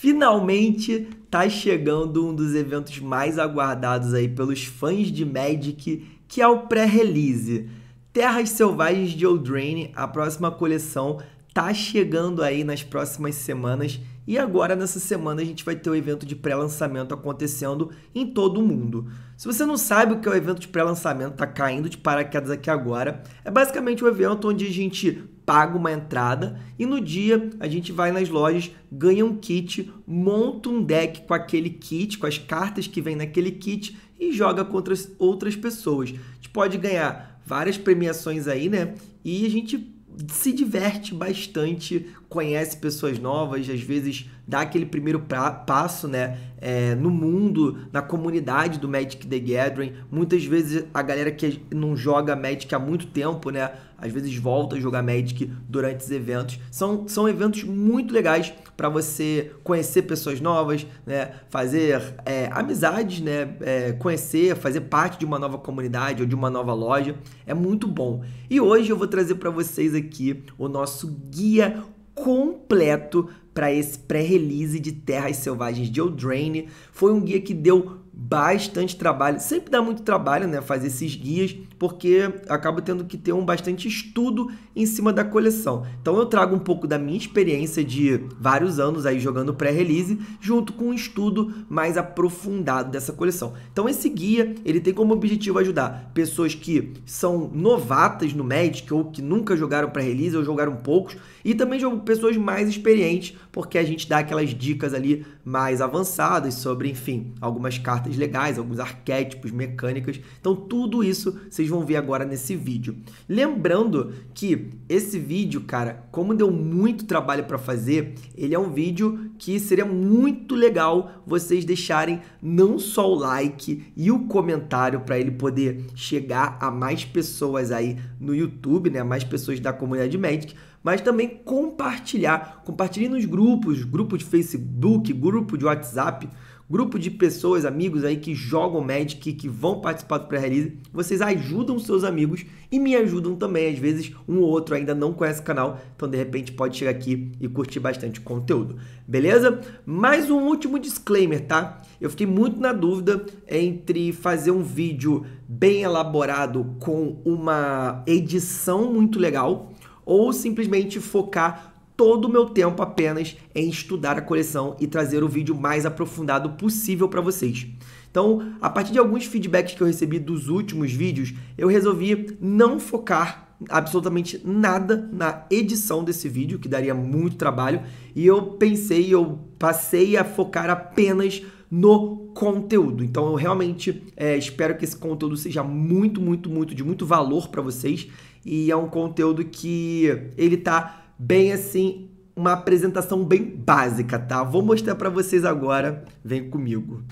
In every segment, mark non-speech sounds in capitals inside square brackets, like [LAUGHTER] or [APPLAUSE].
Finalmente tá chegando um dos eventos mais aguardados aí pelos fãs de Magic, que é o pré-release. Terras Selvagens de Eldraine, a próxima coleção tá chegando aí nas próximas semanas e agora nessa semana a gente vai ter o um evento de pré-lançamento acontecendo em todo o mundo. Se você não sabe o que é o evento de pré-lançamento, tá caindo de paraquedas aqui agora. É basicamente um evento onde a gente paga uma entrada e no dia a gente vai nas lojas, ganha um kit, monta um deck com aquele kit, com as cartas que vem naquele kit e joga contra outras pessoas. A gente pode ganhar várias premiações aí, né? E a gente se diverte bastante conhece pessoas novas, às vezes dá aquele primeiro pra, passo, né? É, no mundo, na comunidade do Magic the Gathering. Muitas vezes a galera que não joga Magic há muito tempo, né? Às vezes volta a jogar Magic durante os eventos. São, são eventos muito legais para você conhecer pessoas novas, né? Fazer é, amizades, né? É, conhecer, fazer parte de uma nova comunidade ou de uma nova loja. É muito bom. E hoje eu vou trazer para vocês aqui o nosso guia completo para esse pré-release de Terras Selvagens de Eldraine. Foi um guia que deu bastante trabalho. Sempre dá muito trabalho, né, fazer esses guias, porque acaba tendo que ter um bastante estudo em cima da coleção. Então eu trago um pouco da minha experiência de vários anos aí jogando pré-release, junto com um estudo mais aprofundado dessa coleção. Então esse guia, ele tem como objetivo ajudar pessoas que são novatas no Magic ou que nunca jogaram pré-release ou jogaram poucos, e também pessoas mais experientes, porque a gente dá aquelas dicas ali mais avançadas sobre, enfim, algumas cartas legais, alguns arquétipos, mecânicas. Então tudo isso vocês vão ver agora nesse vídeo. Lembrando que esse vídeo, cara, como deu muito trabalho para fazer, ele é um vídeo que seria muito legal vocês deixarem não só o like e o comentário para ele poder chegar a mais pessoas aí no YouTube, né? Mais pessoas da comunidade Magic, mas também compartilhar. Compartilhe nos grupos, grupo de Facebook, grupo de WhatsApp, grupo de pessoas, amigos aí que jogam Magic, que vão participar do pré-release. Vocês ajudam seus amigos e me ajudam também. Às vezes um ou outro ainda não conhece o canal, então de repente pode chegar aqui e curtir bastante conteúdo. Beleza? Mais um último disclaimer, tá? Eu fiquei muito na dúvida entre fazer um vídeo bem elaborado com uma edição muito legal ou simplesmente focar todo o meu tempo apenas em estudar a coleção e trazer o vídeo mais aprofundado possível para vocês. Então, a partir de alguns feedbacks que eu recebi dos últimos vídeos, eu resolvi não focar absolutamente nada na edição desse vídeo, que daria muito trabalho, e eu pensei, eu passei a focar apenas no conteúdo. Então eu realmente é, espero que esse conteúdo seja muito, muito, muito de muito valor para vocês e é um conteúdo que ele tá bem assim, uma apresentação bem básica, tá? Vou mostrar para vocês agora, vem comigo.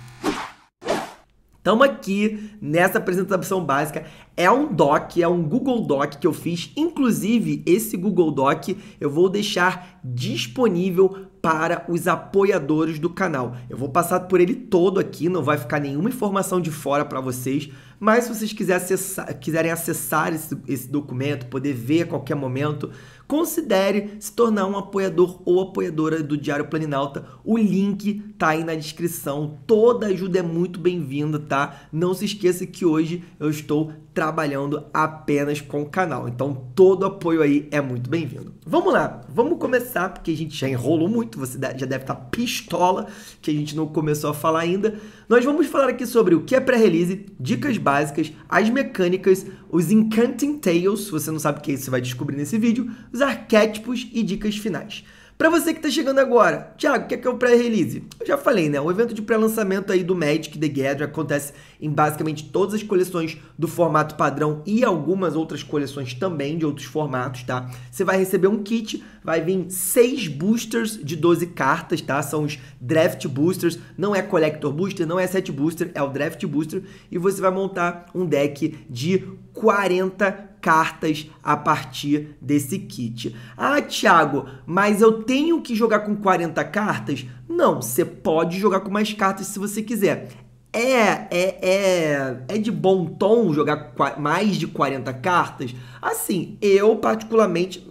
Estamos aqui nessa apresentação básica. É um doc, é um Google Doc que eu fiz. Inclusive, esse Google Doc eu vou deixar disponível para os apoiadores do canal. Eu vou passar por ele todo aqui, não vai ficar nenhuma informação de fora para vocês. Mas se vocês quiserem acessar, quiserem acessar esse, esse documento, poder ver a qualquer momento, considere se tornar um apoiador ou apoiadora do Diário Planinalta. O link tá aí na descrição. Toda ajuda é muito bem-vinda, tá? Não se esqueça que hoje eu estou trabalhando apenas com o canal. Então, todo apoio aí é muito bem-vindo. Vamos lá, vamos começar, porque a gente já enrolou muito, você já deve estar pistola que a gente não começou a falar ainda. Nós vamos falar aqui sobre o que é pré-release, dicas básicas, as mecânicas, os Encanting Tales, se você não sabe o que é isso, você vai descobrir nesse vídeo, os arquétipos e dicas finais. Para você que está chegando agora, Thiago, o que é, que é o pré-release? Eu já falei, né? O evento de pré-lançamento aí do Magic The Gathering acontece em basicamente todas as coleções do formato padrão e algumas outras coleções também de outros formatos, tá? Você vai receber um kit, vai vir seis boosters de 12 cartas, tá? São os draft boosters, não é collector booster, não é set booster, é o draft booster e você vai montar um deck de 40 cartas a partir desse kit. Ah, Thiago, mas eu tenho que jogar com 40 cartas? Não, você pode jogar com mais cartas se você quiser. É, é, é, é de bom tom jogar mais de 40 cartas? Assim, eu particularmente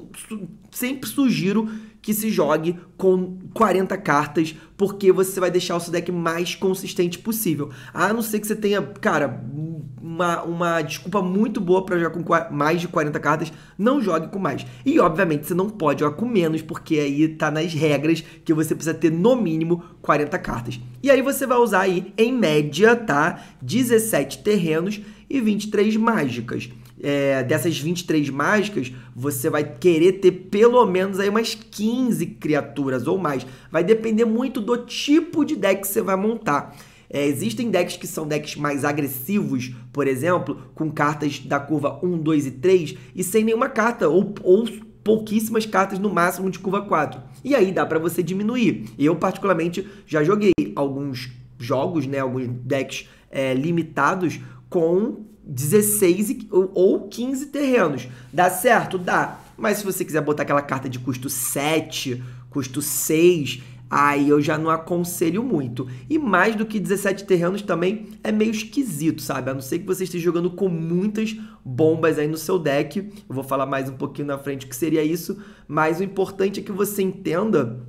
sempre sugiro que se jogue com 40 cartas porque você vai deixar o seu deck mais consistente possível. A não ser que você tenha, cara, uma, uma desculpa muito boa para jogar com mais de 40 cartas, não jogue com mais. E obviamente você não pode jogar com menos, porque aí tá nas regras que você precisa ter no mínimo 40 cartas. E aí você vai usar aí, em média, tá? 17 terrenos e 23 mágicas é, dessas 23 mágicas, você vai querer ter pelo menos aí umas 15 criaturas ou mais. Vai depender muito do tipo de deck que você vai montar. É, existem decks que são decks mais agressivos, por exemplo, com cartas da curva 1, 2 e 3 e sem nenhuma carta ou, ou pouquíssimas cartas no máximo de curva 4. E aí dá para você diminuir. Eu particularmente já joguei alguns jogos, né, alguns decks é, limitados com 16 ou 15 terrenos. Dá certo? Dá. Mas se você quiser botar aquela carta de custo 7, custo 6, aí eu já não aconselho muito. E mais do que 17 terrenos também é meio esquisito, sabe? A não ser que você esteja jogando com muitas bombas aí no seu deck. Eu vou falar mais um pouquinho na frente o que seria isso. Mas o importante é que você entenda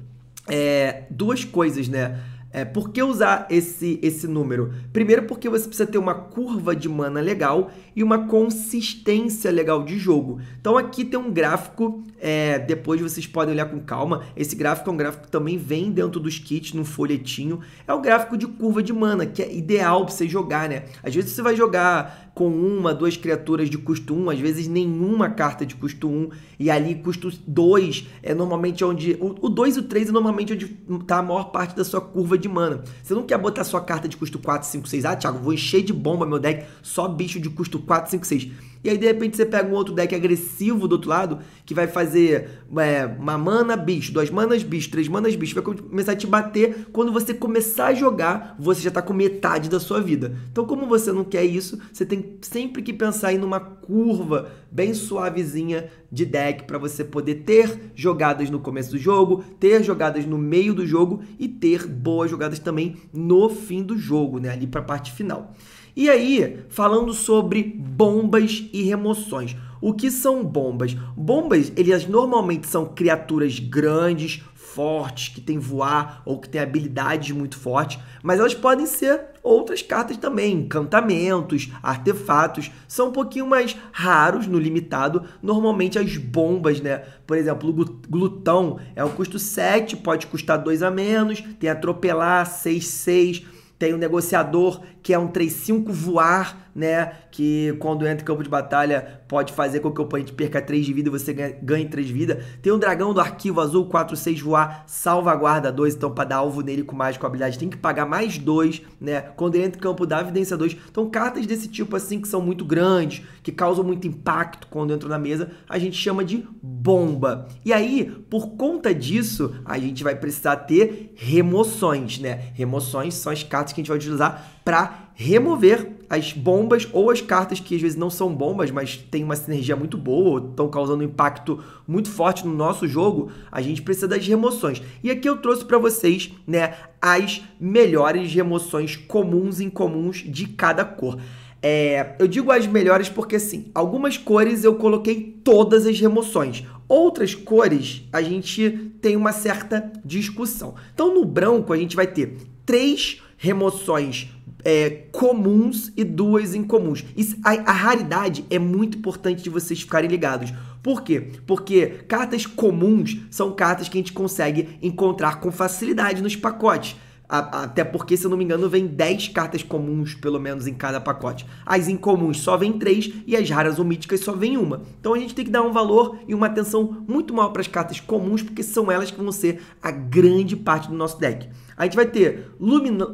é, duas coisas, né? É, por que usar esse, esse número? Primeiro, porque você precisa ter uma curva de mana legal e uma consistência legal de jogo. Então, aqui tem um gráfico, é, depois vocês podem olhar com calma. Esse gráfico é um gráfico que também vem dentro dos kits, num folhetinho. É o um gráfico de curva de mana, que é ideal para você jogar, né? Às vezes você vai jogar com uma, duas criaturas de custo 1, às vezes nenhuma carta de custo 1, e ali custo 2 é normalmente onde. O 2 e o 3 é normalmente onde tá a maior parte da sua curva de mana. Você não quer botar sua carta de custo 4, 5, 6. Ah, Thiago, vou encher de bomba meu deck só bicho de custo 4, 5, 6 e aí, de repente, você pega um outro deck agressivo do outro lado, que vai fazer é, uma mana bicho, duas manas bicho, três manas bicho. Vai começar a te bater. Quando você começar a jogar, você já está com metade da sua vida. Então, como você não quer isso, você tem sempre que pensar em uma curva bem suavezinha de deck para você poder ter jogadas no começo do jogo, ter jogadas no meio do jogo e ter boas jogadas também no fim do jogo, né? Ali para a parte final. E aí, falando sobre bombas e remoções. O que são bombas? Bombas, elas normalmente são criaturas grandes, fortes, que têm voar ou que têm habilidades muito fortes, mas elas podem ser outras cartas também, encantamentos, artefatos, são um pouquinho mais raros no limitado, normalmente as bombas, né? Por exemplo, o glutão é o custo 7, pode custar 2 a menos, tem atropelar 6, 6, tem o negociador, que é um 35 voar né? Que quando entra em campo de batalha pode fazer com que o oponente perca 3 de vida e você ganhe 3 de vida. Tem um dragão do arquivo azul 4-6 voar, salvaguarda 2, então para dar alvo nele com mais com habilidade tem que pagar mais 2, né? Quando ele entra em campo dá evidência 2. Então cartas desse tipo assim que são muito grandes, que causam muito impacto quando entram na mesa, a gente chama de bomba. E aí, por conta disso, a gente vai precisar ter remoções, né? Remoções são as cartas que a gente vai utilizar para remover as bombas ou as cartas que às vezes não são bombas, mas tem uma sinergia muito boa, estão causando um impacto muito forte no nosso jogo, a gente precisa das remoções. E aqui eu trouxe para vocês, né, as melhores remoções comuns e incomuns de cada cor. É, eu digo as melhores porque, assim, algumas cores eu coloquei todas as remoções. Outras cores, a gente tem uma certa discussão. Então, no branco, a gente vai ter três remoções é, comuns e duas incomuns. Isso, a, a raridade é muito importante de vocês ficarem ligados. Por quê? Porque cartas comuns são cartas que a gente consegue encontrar com facilidade nos pacotes até porque, se eu não me engano, vem 10 cartas comuns, pelo menos, em cada pacote. As incomuns só vem 3 e as raras ou míticas só vem uma. Então a gente tem que dar um valor e uma atenção muito maior para as cartas comuns, porque são elas que vão ser a grande parte do nosso deck. A gente vai ter Lumina,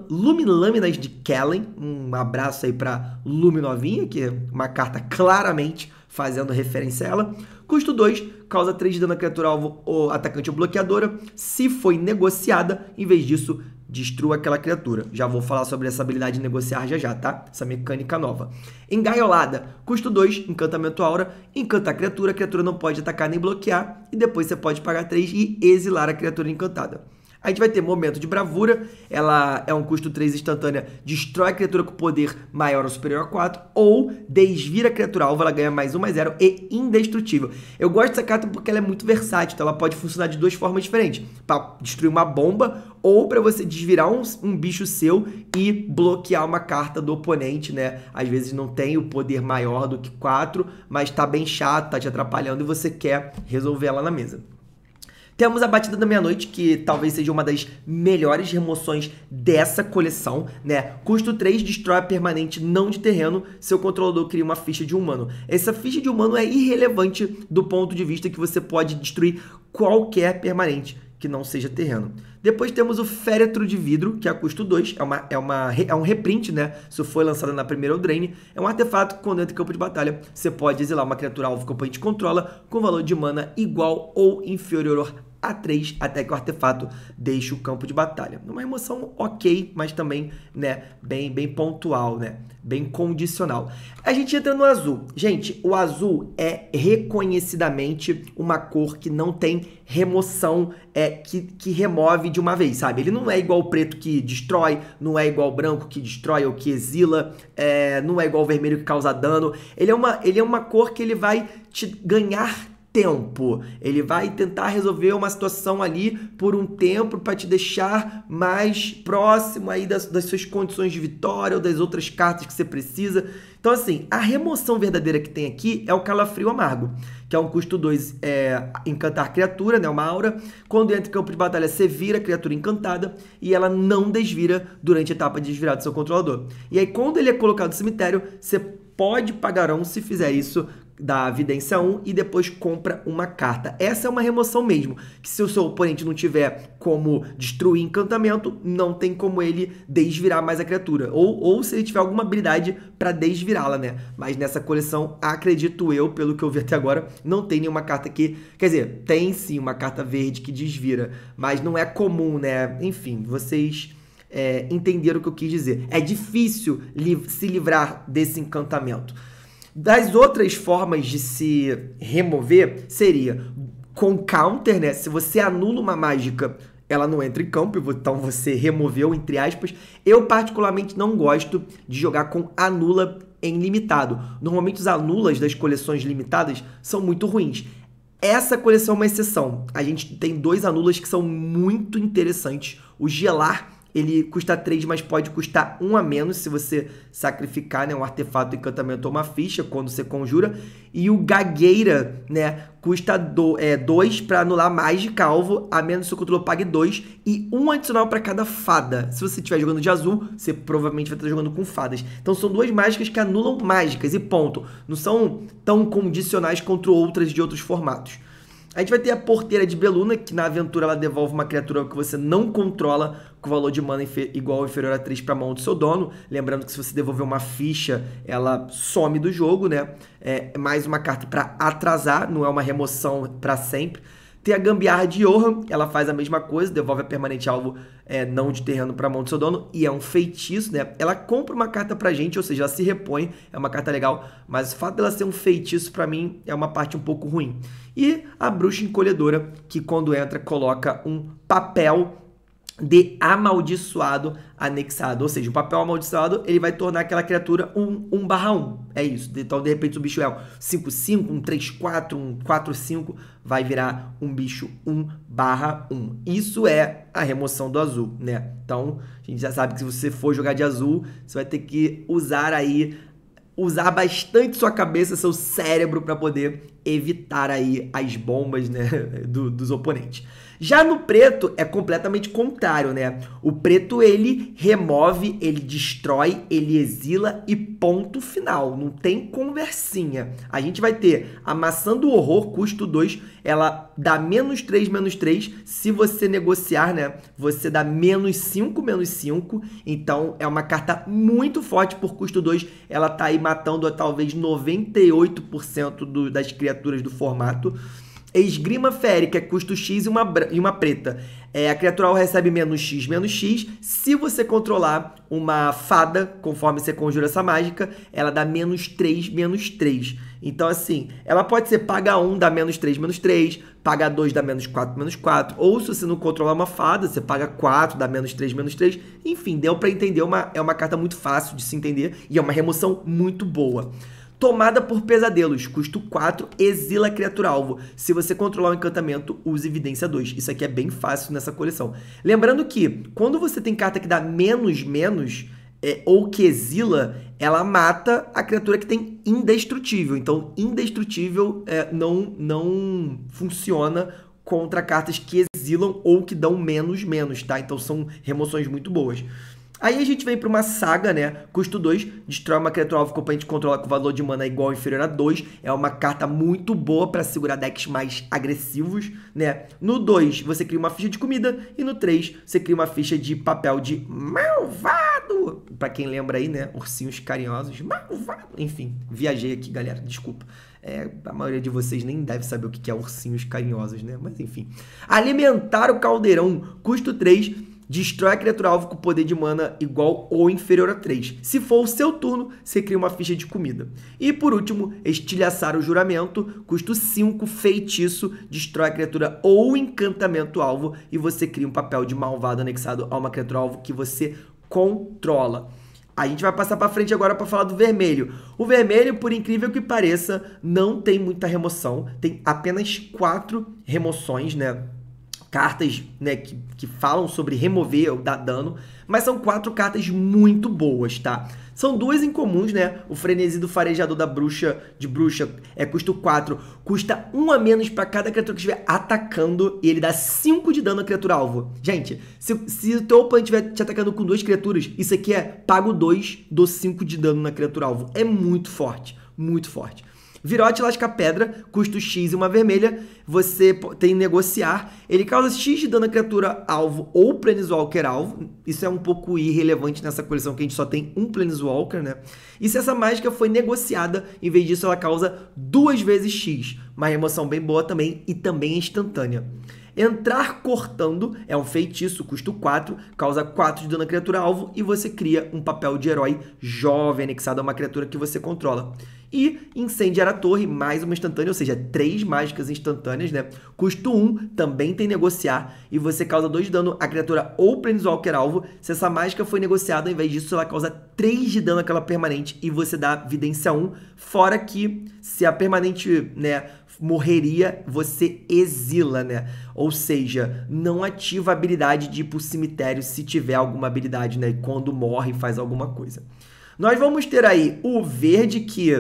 de Kellen, um abraço aí para Luminovinha, que é uma carta claramente fazendo referência a ela. Custo 2, causa 3 de dano a criatura alvo ou atacante ou bloqueadora, se foi negociada, em vez disso Destrua aquela criatura. Já vou falar sobre essa habilidade de negociar já já, tá? Essa mecânica nova. Engaiolada. Custo 2, encantamento aura. Encanta a criatura, a criatura não pode atacar nem bloquear. E depois você pode pagar 3 e exilar a criatura encantada. A gente vai ter momento de bravura, ela é um custo 3 instantânea, destrói a criatura com poder maior ou superior a 4, ou desvira a criatura alvo, ela ganha mais 1, mais 0 e indestrutível. Eu gosto dessa carta porque ela é muito versátil, então ela pode funcionar de duas formas diferentes, para destruir uma bomba ou para você desvirar um, um, bicho seu e bloquear uma carta do oponente, né? Às vezes não tem o poder maior do que 4, mas tá bem chato, tá te atrapalhando e você quer resolver ela na mesa. Temos a batida da meia-noite, que talvez seja uma das melhores remoções dessa coleção, né? Custo 3, destrói a permanente não de terreno, seu controlador cria uma ficha de humano. Essa ficha de humano é irrelevante do ponto de vista que você pode destruir qualquer permanente que não seja terreno. Depois temos o Féretro de Vidro, que é a custo 2, é, uma, é, uma, é um reprint, né? Isso foi lançado na primeira Eldraine. É um artefato que, quando entra em campo de batalha, você pode exilar uma criatura alvo que o oponente controla com valor de mana igual ou inferior a 3 até que o artefato deixe o campo de batalha. Uma emoção ok, mas também né, bem, bem pontual, né? bem condicional. A gente entra no azul. Gente, o azul é reconhecidamente uma cor que não tem remoção, é que, que remove de uma vez, sabe? Ele não é igual o preto que destrói, não é igual o branco que destrói ou que exila, é, não é igual o vermelho que causa dano. Ele é uma, ele é uma cor que ele vai te ganhar tempo. Ele vai tentar resolver uma situação ali por um tempo para te deixar mais próximo aí das, das suas condições de vitória ou das outras cartas que você precisa. Então, assim, a remoção verdadeira que tem aqui é o calafrio amargo, que é um custo 2 é, encantar criatura, né? Uma aura. Quando entra em campo de batalha, você vira a criatura encantada e ela não desvira durante a etapa de desvirar do seu controlador. E aí, quando ele é colocado no cemitério, você pode pagar um se fizer isso da vidência 1 e depois compra uma carta. Essa é uma remoção mesmo, que se o seu oponente não tiver como destruir encantamento, não tem como ele desvirar mais a criatura, ou, ou se ele tiver alguma habilidade para desvirá-la, né? Mas nessa coleção, acredito eu, pelo que eu vi até agora, não tem nenhuma carta que, quer dizer, tem sim uma carta verde que desvira, mas não é comum, né? Enfim, vocês é, entenderam o que eu quis dizer. É difícil li se livrar desse encantamento. Das outras formas de se remover seria com counter, né? Se você anula uma mágica, ela não entra em campo, então você removeu, entre aspas. Eu particularmente não gosto de jogar com anula em limitado. Normalmente os anulas das coleções limitadas são muito ruins. Essa coleção é uma exceção. A gente tem dois anulas que são muito interessantes. O Gelar ele custa 3, mas pode custar 1 a menos se você sacrificar né, um artefato, encantamento ou uma ficha quando você conjura. E o Gagueira, né, custa 2 é, para anular mais de calvo, a menos que o controle pague 2 e um adicional para cada fada. Se você estiver jogando de azul, você provavelmente vai estar jogando com fadas. Então são duas mágicas que anulam mágicas e ponto. Não são tão condicionais contra outras de outros formatos. A gente vai ter a porteira de Beluna, que na aventura ela devolve uma criatura que você não controla com valor de mana igual ou inferior a 3 para a mão do seu dono. Lembrando que se você devolver uma ficha, ela some do jogo, né? É, é mais uma carta para atrasar, não é uma remoção para sempre. Tem a gambiarra de Johan, ela faz a mesma coisa, devolve a permanente alvo é, não de terreno para a mão do seu dono, e é um feitiço, né? Ela compra uma carta para gente, ou seja, ela se repõe, é uma carta legal, mas o fato dela ser um feitiço para mim é uma parte um pouco ruim. E a bruxa encolhedora, que quando entra coloca um papel de amaldiçoado anexado. Ou seja, o papel amaldiçoado ele vai tornar aquela criatura um 1 barra 1. É isso. Então, de repente, o bicho é um 5-5, um 3-4, um 4-5, vai virar um bicho 1 barra 1. Isso é a remoção do azul, né? Então, a gente já sabe que se você for jogar de azul, você vai ter que usar aí usar bastante sua cabeça, seu cérebro para poder evitar aí as bombas né, [LAUGHS] do, dos oponentes. Já no preto é completamente contrário, né? O preto ele remove, ele destrói, ele exila e ponto final. Não tem conversinha. A gente vai ter a maçã do horror, custo 2, ela dá menos 3, menos 3. Se você negociar, né? Você dá menos 5, menos 5. Então é uma carta muito forte por custo 2. Ela tá aí matando talvez 98% do, das criaturas do formato. Esgrima férica, custo X e uma, e uma preta. É, a criatura recebe menos X, menos X. Se você controlar uma fada, conforme você conjura essa mágica, ela dá menos 3, menos 3. Então, assim, ela pode ser paga 1, dá menos 3, menos 3. Paga 2, dá menos 4, menos 4. Ou se você não controlar uma fada, você paga 4, dá menos 3, menos 3. Enfim, deu para entender. Uma, é uma carta muito fácil de se entender e é uma remoção muito boa. Tomada por pesadelos, custo 4, exila a criatura alvo. Se você controlar o um encantamento, use evidência 2. Isso aqui é bem fácil nessa coleção. Lembrando que quando você tem carta que dá menos, menos, é, ou que exila, ela mata a criatura que tem indestrutível. Então, indestrutível é, não, não funciona contra cartas que exilam ou que dão menos, menos, tá? Então, são remoções muito boas. Aí a gente vem para uma saga, né? Custo 2, destrói uma criatura alvo componente controla com valor de mana igual ou inferior a 2. É uma carta muito boa para segurar decks mais agressivos, né? No 2, você cria uma ficha de comida. E no 3, você cria uma ficha de papel de malvado. Para quem lembra aí, né? Ursinhos carinhosos. Malvado. Enfim, viajei aqui, galera. Desculpa. É, a maioria de vocês nem deve saber o que é ursinhos carinhosos, né? Mas enfim. Alimentar o caldeirão. Custo 3 Destrói a criatura alvo com poder de mana igual ou inferior a 3. Se for o seu turno, você cria uma ficha de comida. E por último, estilhaçar o juramento, custo 5, feitiço, destrói a criatura ou encantamento alvo e você cria um papel de malvado anexado a uma criatura alvo que você controla. A gente vai passar para frente agora para falar do vermelho. O vermelho, por incrível que pareça, não tem muita remoção, tem apenas 4 remoções, né? cartas né, que, que falam sobre remover ou dar dano, mas são quatro cartas muito boas, tá? São duas incomuns, né? O Frenesi do Farejador da Bruxa, de Bruxa, é custo 4, custa 1 um a menos para cada criatura que estiver atacando e ele dá 5 de dano à criatura alvo. Gente, se, se o teu oponente estiver te atacando com duas criaturas, isso aqui é pago 2, dou 5 de dano na criatura alvo. É muito forte, muito forte. Virote, lasca pedra, custo X e uma vermelha. Você tem negociar. Ele causa X de dano à criatura alvo ou Planeswalker alvo. Isso é um pouco irrelevante nessa coleção que a gente só tem um Planeswalker, né? E se essa mágica foi negociada, em vez disso ela causa duas vezes X. Uma remoção bem boa também e também instantânea. Entrar cortando é um feitiço, custo 4, causa 4 de dano à criatura alvo e você cria um papel de herói jovem anexado a uma criatura que você controla. E incendiar a torre, mais uma instantânea, ou seja, três mágicas instantâneas, né? Custo 1, um, também tem negociar, e você causa 2 de dano à criatura ou Planeswalker alvo. Se essa mágica foi negociada, ao invés disso, ela causa 3 de dano àquela permanente, e você dá vidência 1, um, fora que se a permanente, né, morreria, você exila, né? Ou seja, não ativa a habilidade de ir pro cemitério se tiver alguma habilidade, né? Quando morre, faz alguma coisa. Nós vamos ter aí o verde que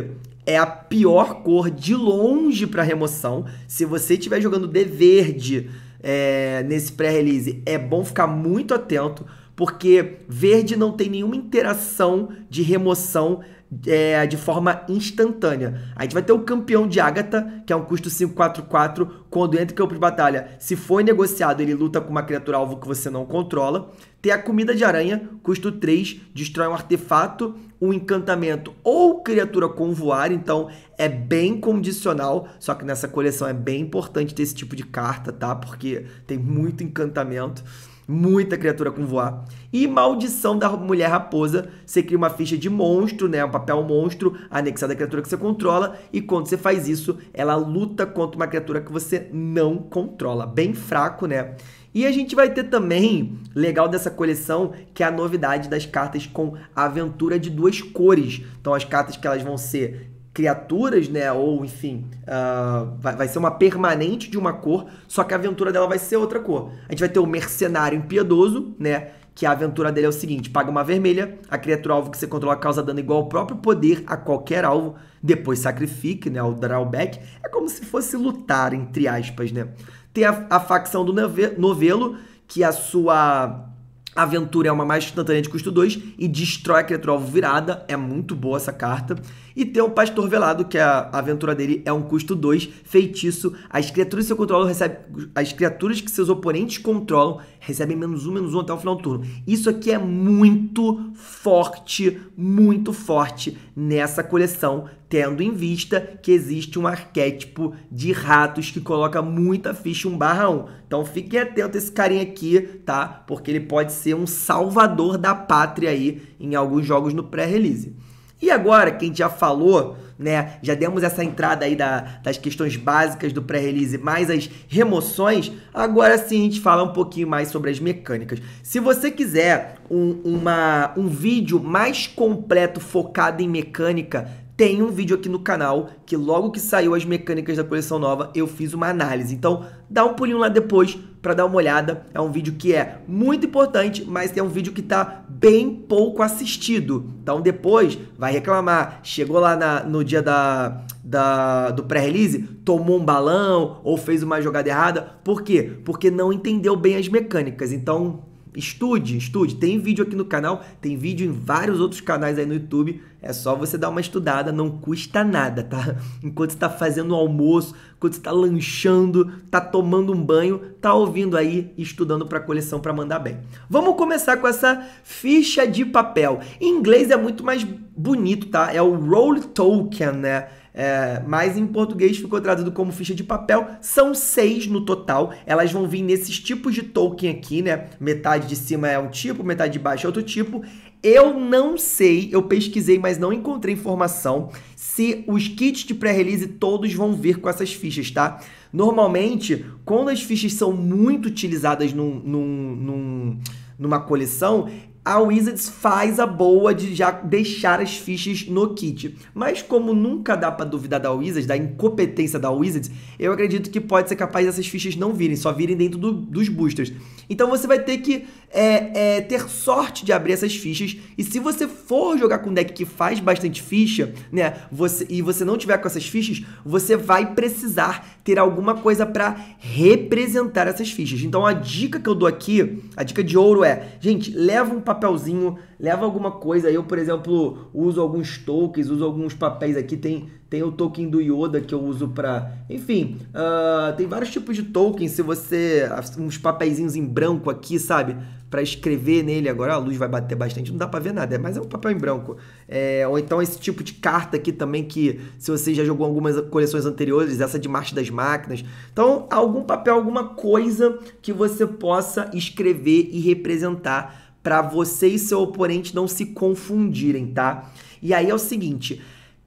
é a pior cor de longe para remoção. Se você estiver jogando de verde é, nesse pré-release, é bom ficar muito atento, porque verde não tem nenhuma interação de remoção é, de forma instantânea. A gente vai ter o campeão de Agatha, que é um custo 544, quando entra em campo de batalha. Se for negociado, ele luta com uma criatura alvo que você não controla. Tem a comida de aranha, custo 3, destrói um artefato um encantamento ou criatura com voar, então é bem condicional, só que nessa coleção é bem importante ter esse tipo de carta, tá? Porque tem muito encantamento muita criatura com voar. E Maldição da Mulher Raposa, você cria uma ficha de monstro, né, um papel monstro anexado à criatura que você controla, e quando você faz isso, ela luta contra uma criatura que você não controla. Bem fraco, né? E a gente vai ter também, legal dessa coleção, que é a novidade das cartas com aventura de duas cores. Então as cartas que elas vão ser criaturas, né? Ou enfim, uh, vai, vai, ser uma permanente de uma cor, só que a aventura dela vai ser outra cor. A gente vai ter o mercenário impiedoso, né? Que a aventura dele é o seguinte: paga uma vermelha, a criatura alvo que você controla causa dano igual ao próprio poder a qualquer alvo, depois sacrifique, né? O drawback. É como se fosse lutar, entre aspas, né? Tem a, a facção do novelo, que a sua aventura é uma mais instantânea de custo 2 e destrói a criatura alvo virada. É muito boa essa carta. E tem o Pastor Velado, que é a aventura dele é um custo 2, feitiço. As criaturas que seu controla recebe, as criaturas que seus oponentes controlam recebem menos um, menos um até o final do turno. Isso aqui é muito forte, muito forte nessa coleção, tendo em vista que existe um arquétipo de ratos que coloca muita ficha 1 barra 1. Então fiquem atentos a esse carinha aqui, tá? Porque ele pode ser um salvador da pátria aí em alguns jogos no pré-release. E agora que a gente já falou, né, já demos essa entrada aí da, das questões básicas do pré-release, mais as remoções, agora sim a gente fala um pouquinho mais sobre as mecânicas. Se você quiser um, uma, um vídeo mais completo focado em mecânica, tem um vídeo aqui no canal que logo que saiu as mecânicas da coleção nova, eu fiz uma análise. Então, dá um pulinho lá depois para dar uma olhada. É um vídeo que é muito importante, mas é um vídeo que está bem pouco assistido. Então, depois vai reclamar. Chegou lá na, no dia da, da do pré-release, tomou um balão ou fez uma jogada errada. Por quê? Porque não entendeu bem as mecânicas. Então, Estude, estude. Tem vídeo aqui no canal, tem vídeo em vários outros canais aí no YouTube. É só você dar uma estudada, não custa nada, tá? [LAUGHS] Enquanto está fazendo o almoço, enquanto está lanchando, tá tomando um banho, tá ouvindo aí, estudando para coleção para mandar bem. Vamos começar com essa ficha de papel. Em inglês é muito mais bonito, tá? É o roll token, né? É, mas em português ficou traduzido como ficha de papel. São seis no total. Elas vão vir nesses tipos de token aqui, né? Metade de cima é um tipo, metade de baixo é outro tipo. Eu não sei, eu pesquisei, mas não encontrei informação se os kits de pré-release todos vão vir com essas fichas, tá? Normalmente, quando as fichas são muito utilizadas num, num, num numa coleção, a Wizards faz a boa de já deixar as fichas no kit. Mas como nunca dá para duvidar da Wizards, da incompetência da Wizards, eu acredito que pode ser capaz dessas fichas não virem, só virem dentro do, dos boosters. Então você vai ter que é, é, ter sorte de abrir essas fichas. E se você for jogar com um deck que faz bastante ficha, né? Você, e você não tiver com essas fichas, você vai precisar ter alguma coisa para representar essas fichas. Então a dica que eu dou aqui, a dica de ouro é, gente, leva um papelzinho leva alguma coisa. Eu, por exemplo, uso alguns tokens, uso alguns papéis aqui. Tem, tem o token do Yoda que eu uso para. Enfim, uh, tem vários tipos de tokens. Se você. uns papeizinhos em branco aqui, sabe? Para escrever nele. Agora a luz vai bater bastante, não dá para ver nada, mas é um papel em branco. É, ou então esse tipo de carta aqui também, que se você já jogou algumas coleções anteriores, essa de Marcha das Máquinas. Então, algum papel, alguma coisa que você possa escrever e representar para você e seu oponente não se confundirem, tá? E aí é o seguinte,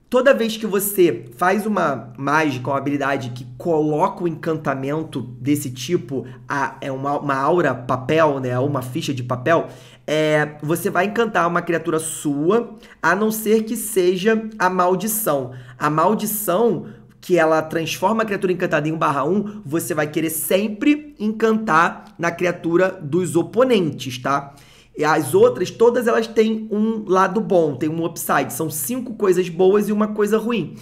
toda vez que você faz uma mágica, uma habilidade que coloca o um encantamento desse tipo, a, é uma, uma aura papel, né, uma ficha de papel, é, você vai encantar uma criatura sua, a não ser que seja a maldição. A maldição que ela transforma a criatura encantada em 1 barra 1, você vai querer sempre encantar na criatura dos oponentes, tá? E as outras, todas elas têm um lado bom, tem um upside. São cinco coisas boas e uma coisa ruim.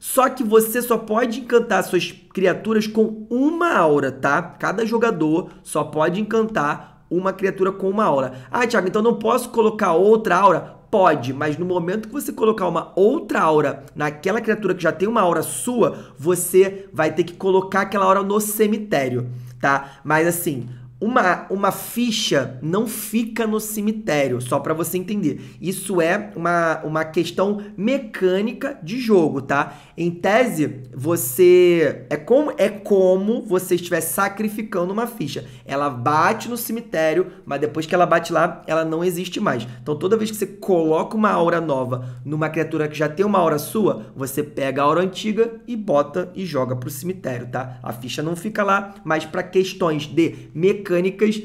Só que você só pode encantar suas criaturas com uma aura, tá? Cada jogador só pode encantar uma criatura com uma aura. Ah, Thiago, então não posso colocar outra aura? Pode, mas no momento que você colocar uma outra aura naquela criatura que já tem uma aura sua, você vai ter que colocar aquela aura no cemitério, tá? Mas assim, uma, uma ficha não fica no cemitério, só para você entender. Isso é uma, uma questão mecânica de jogo, tá? Em tese, você é como é como você estiver sacrificando uma ficha. Ela bate no cemitério, mas depois que ela bate lá, ela não existe mais. Então, toda vez que você coloca uma aura nova numa criatura que já tem uma aura sua, você pega a aura antiga e bota e joga pro cemitério, tá? A ficha não fica lá, mas para questões de mecânicas,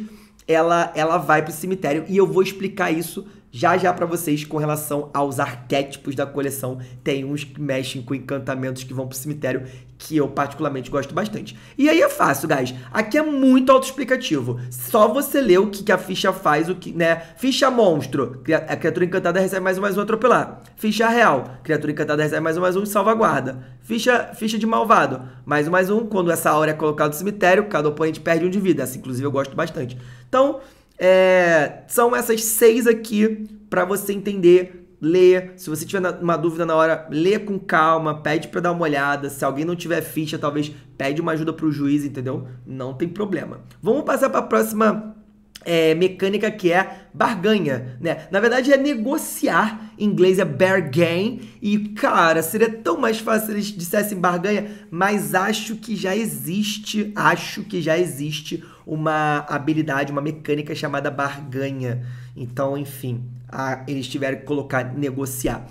ela ela vai pro cemitério e eu vou explicar isso já já para vocês com relação aos arquétipos da coleção. Tem uns que mexem com encantamentos que vão pro cemitério, que eu particularmente gosto bastante. E aí é fácil, guys. Aqui é muito autoexplicativo. Só você lê o que, que a ficha faz, o que, né? Ficha monstro, a criatura encantada recebe mais um mais um atropelar. Ficha real, criatura encantada recebe mais um mais um salvaguarda. Ficha, ficha de malvado, mais um mais um. Quando essa aura é colocada no cemitério, cada oponente perde um de vida. Essa, assim, inclusive, eu gosto bastante. Então, é, são essas seis aqui para você entender, ler. Se você tiver uma dúvida na hora, lê com calma, pede para dar uma olhada. Se alguém não tiver ficha, talvez pede uma ajuda para o juiz, entendeu? Não tem problema. Vamos passar para a próxima é, mecânica que é barganha, né? Na verdade é negociar, em inglês é bargain, e cara, seria tão mais fácil se eles dissessem barganha, mas acho que já existe, acho que já existe uma habilidade, uma mecânica chamada barganha. Então, enfim, a, eles tiveram que colocar negociar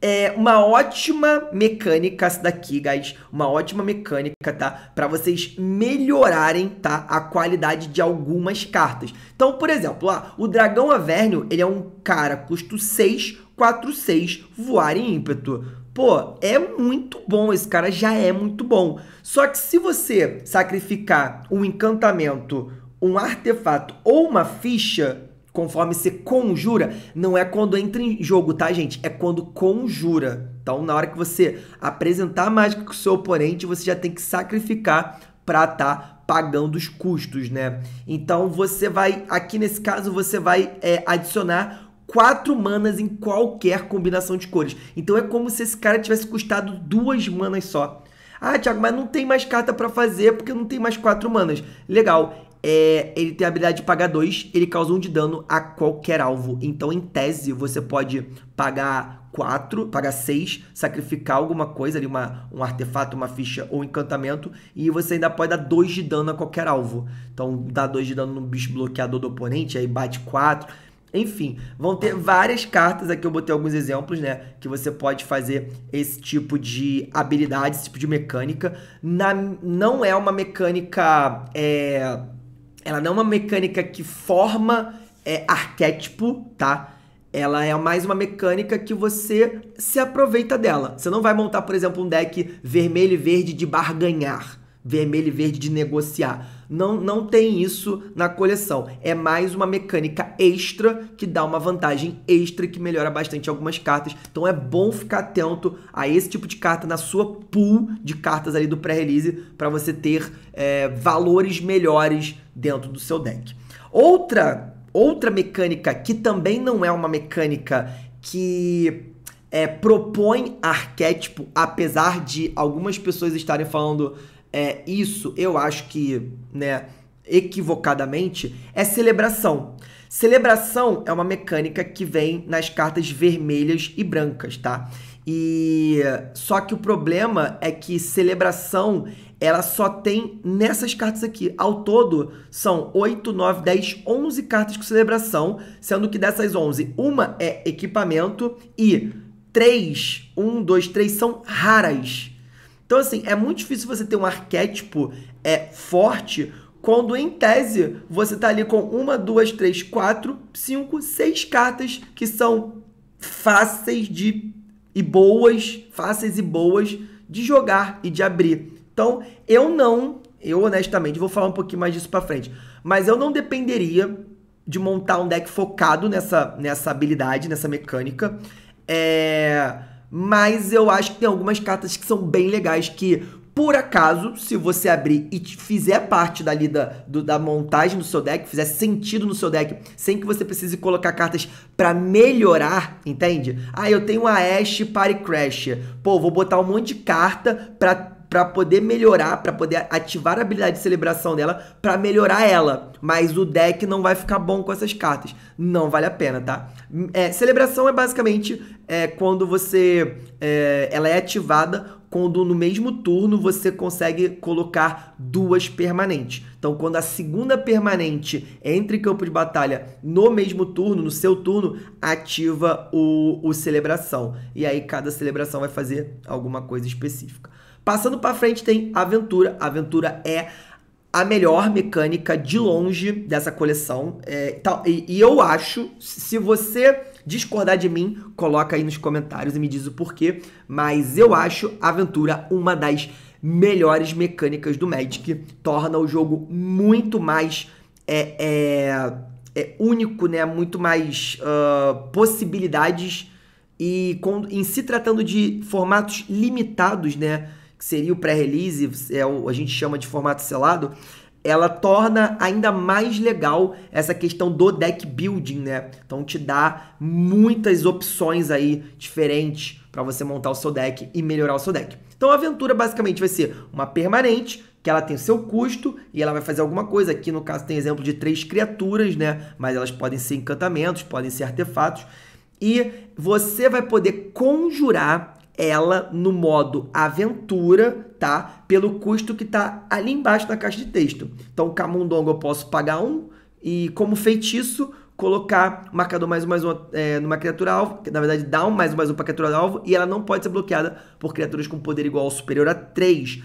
é uma ótima mecânica essa daqui, guys, uma ótima mecânica, tá? Para vocês melhorarem, tá, a qualidade de algumas cartas. Então, por exemplo, lá, o Dragão Avernio, ele é um cara custo 6, 4, 6, voar em ímpeto. Pô, é muito bom, esse cara já é muito bom. Só que se você sacrificar um encantamento, um artefato ou uma ficha, conforme se conjura, não é quando entra em jogo, tá, gente? É quando conjura. Então, na hora que você apresentar a mágica com o seu oponente, você já tem que sacrificar para estar tá pagando os custos, né? Então, você vai, aqui nesse caso, você vai é, adicionar quatro manas em qualquer combinação de cores. Então é como se esse cara tivesse custado duas manas só. Ah, Thiago, mas não tem mais carta para fazer porque não tem mais quatro manas. Legal é, ele tem a habilidade de pagar 2, ele causa 1 um de dano a qualquer alvo. Então, em tese, você pode pagar 4, pagar 6, sacrificar alguma coisa ali, uma, um artefato, uma ficha ou um encantamento, e você ainda pode dar 2 de dano a qualquer alvo. Então, dá 2 de dano no bicho bloqueador do oponente, aí bate 4. Enfim, vão ter várias cartas, aqui eu botei alguns exemplos, né? Que você pode fazer esse tipo de habilidade, esse tipo de mecânica. Na, não é uma mecânica. É ela não é uma mecânica que forma é, arquétipo, tá? Ela é mais uma mecânica que você se aproveita dela. Você não vai montar, por exemplo, um deck vermelho e verde de barganhar vermelho e verde de negociar. Não, não tem isso na coleção. É mais uma mecânica extra que dá uma vantagem extra que melhora bastante algumas cartas. Então é bom ficar atento a esse tipo de carta na sua pool de cartas ali do pré-release para você ter é, valores melhores dentro do seu deck. Outra outra mecânica que também não é uma mecânica que é, propõe arquétipo, apesar de algumas pessoas estarem falando é, isso eu acho que, né, equivocadamente, é celebração. Celebração é uma mecânica que vem nas cartas vermelhas e brancas, tá? E só que o problema é que celebração ela só tem nessas cartas aqui. Ao todo, são 8, 9, 10, 11 cartas com celebração, sendo que dessas 11, uma é equipamento e 3, 1, 2, 3 são raras. Então, assim, é muito difícil você ter um arquétipo é, forte quando em tese você tá ali com uma, duas, três, quatro, cinco, seis cartas que são fáceis de e boas, fáceis e boas de jogar e de abrir. Então, eu não, eu honestamente vou falar um pouquinho mais disso para frente, mas eu não dependeria de montar um deck focado nessa nessa habilidade, nessa mecânica. É mas eu acho que tem algumas cartas que são bem legais que por acaso, se você abrir e fizer parte dali da, do, da montagem do seu deck, fizer sentido no seu deck, sem que você precise colocar cartas para melhorar, entende? Ah, eu tenho a Ash Party Crash. Pô, vou botar um monte de carta para para poder melhorar, para poder ativar a habilidade de celebração dela, para melhorar ela. Mas o deck não vai ficar bom com essas cartas. Não vale a pena, tá? É, celebração é basicamente é, quando você. É, ela é ativada quando no mesmo turno você consegue colocar duas permanentes. Então, quando a segunda permanente entra em campo de batalha no mesmo turno, no seu turno, ativa o, o celebração. E aí cada celebração vai fazer alguma coisa específica. Passando para frente tem Aventura. Aventura é a melhor mecânica de longe dessa coleção. É, tá, e, e, eu acho, se você discordar de mim, coloca aí nos comentários e me diz o porquê. Mas eu acho Aventura uma das melhores mecânicas do Magic. Torna o jogo muito mais é, é, é único, né? Muito mais uh, possibilidades. E com, em se tratando de formatos limitados, né? que seria o pré-release, é o, a gente chama de formato selado, ela torna ainda mais legal essa questão do deck building, né? Então te dá muitas opções aí diferentes para você montar o seu deck e melhorar o seu deck. Então a aventura basicamente vai ser uma permanente, que ela tem o seu custo e ela vai fazer alguma coisa. Aqui no caso tem exemplo de três criaturas, né? Mas elas podem ser encantamentos, podem ser artefatos. E você vai poder conjurar ela no modo aventura, tá? Pelo custo que tá ali embaixo na caixa de texto. Então, camundongo eu posso pagar um e como feitiço colocar marcador mais um mais um é, numa criatura alvo, que na verdade dá um mais um mais um para criatura alvo e ela não pode ser bloqueada por criaturas com poder igual ou superior a 3.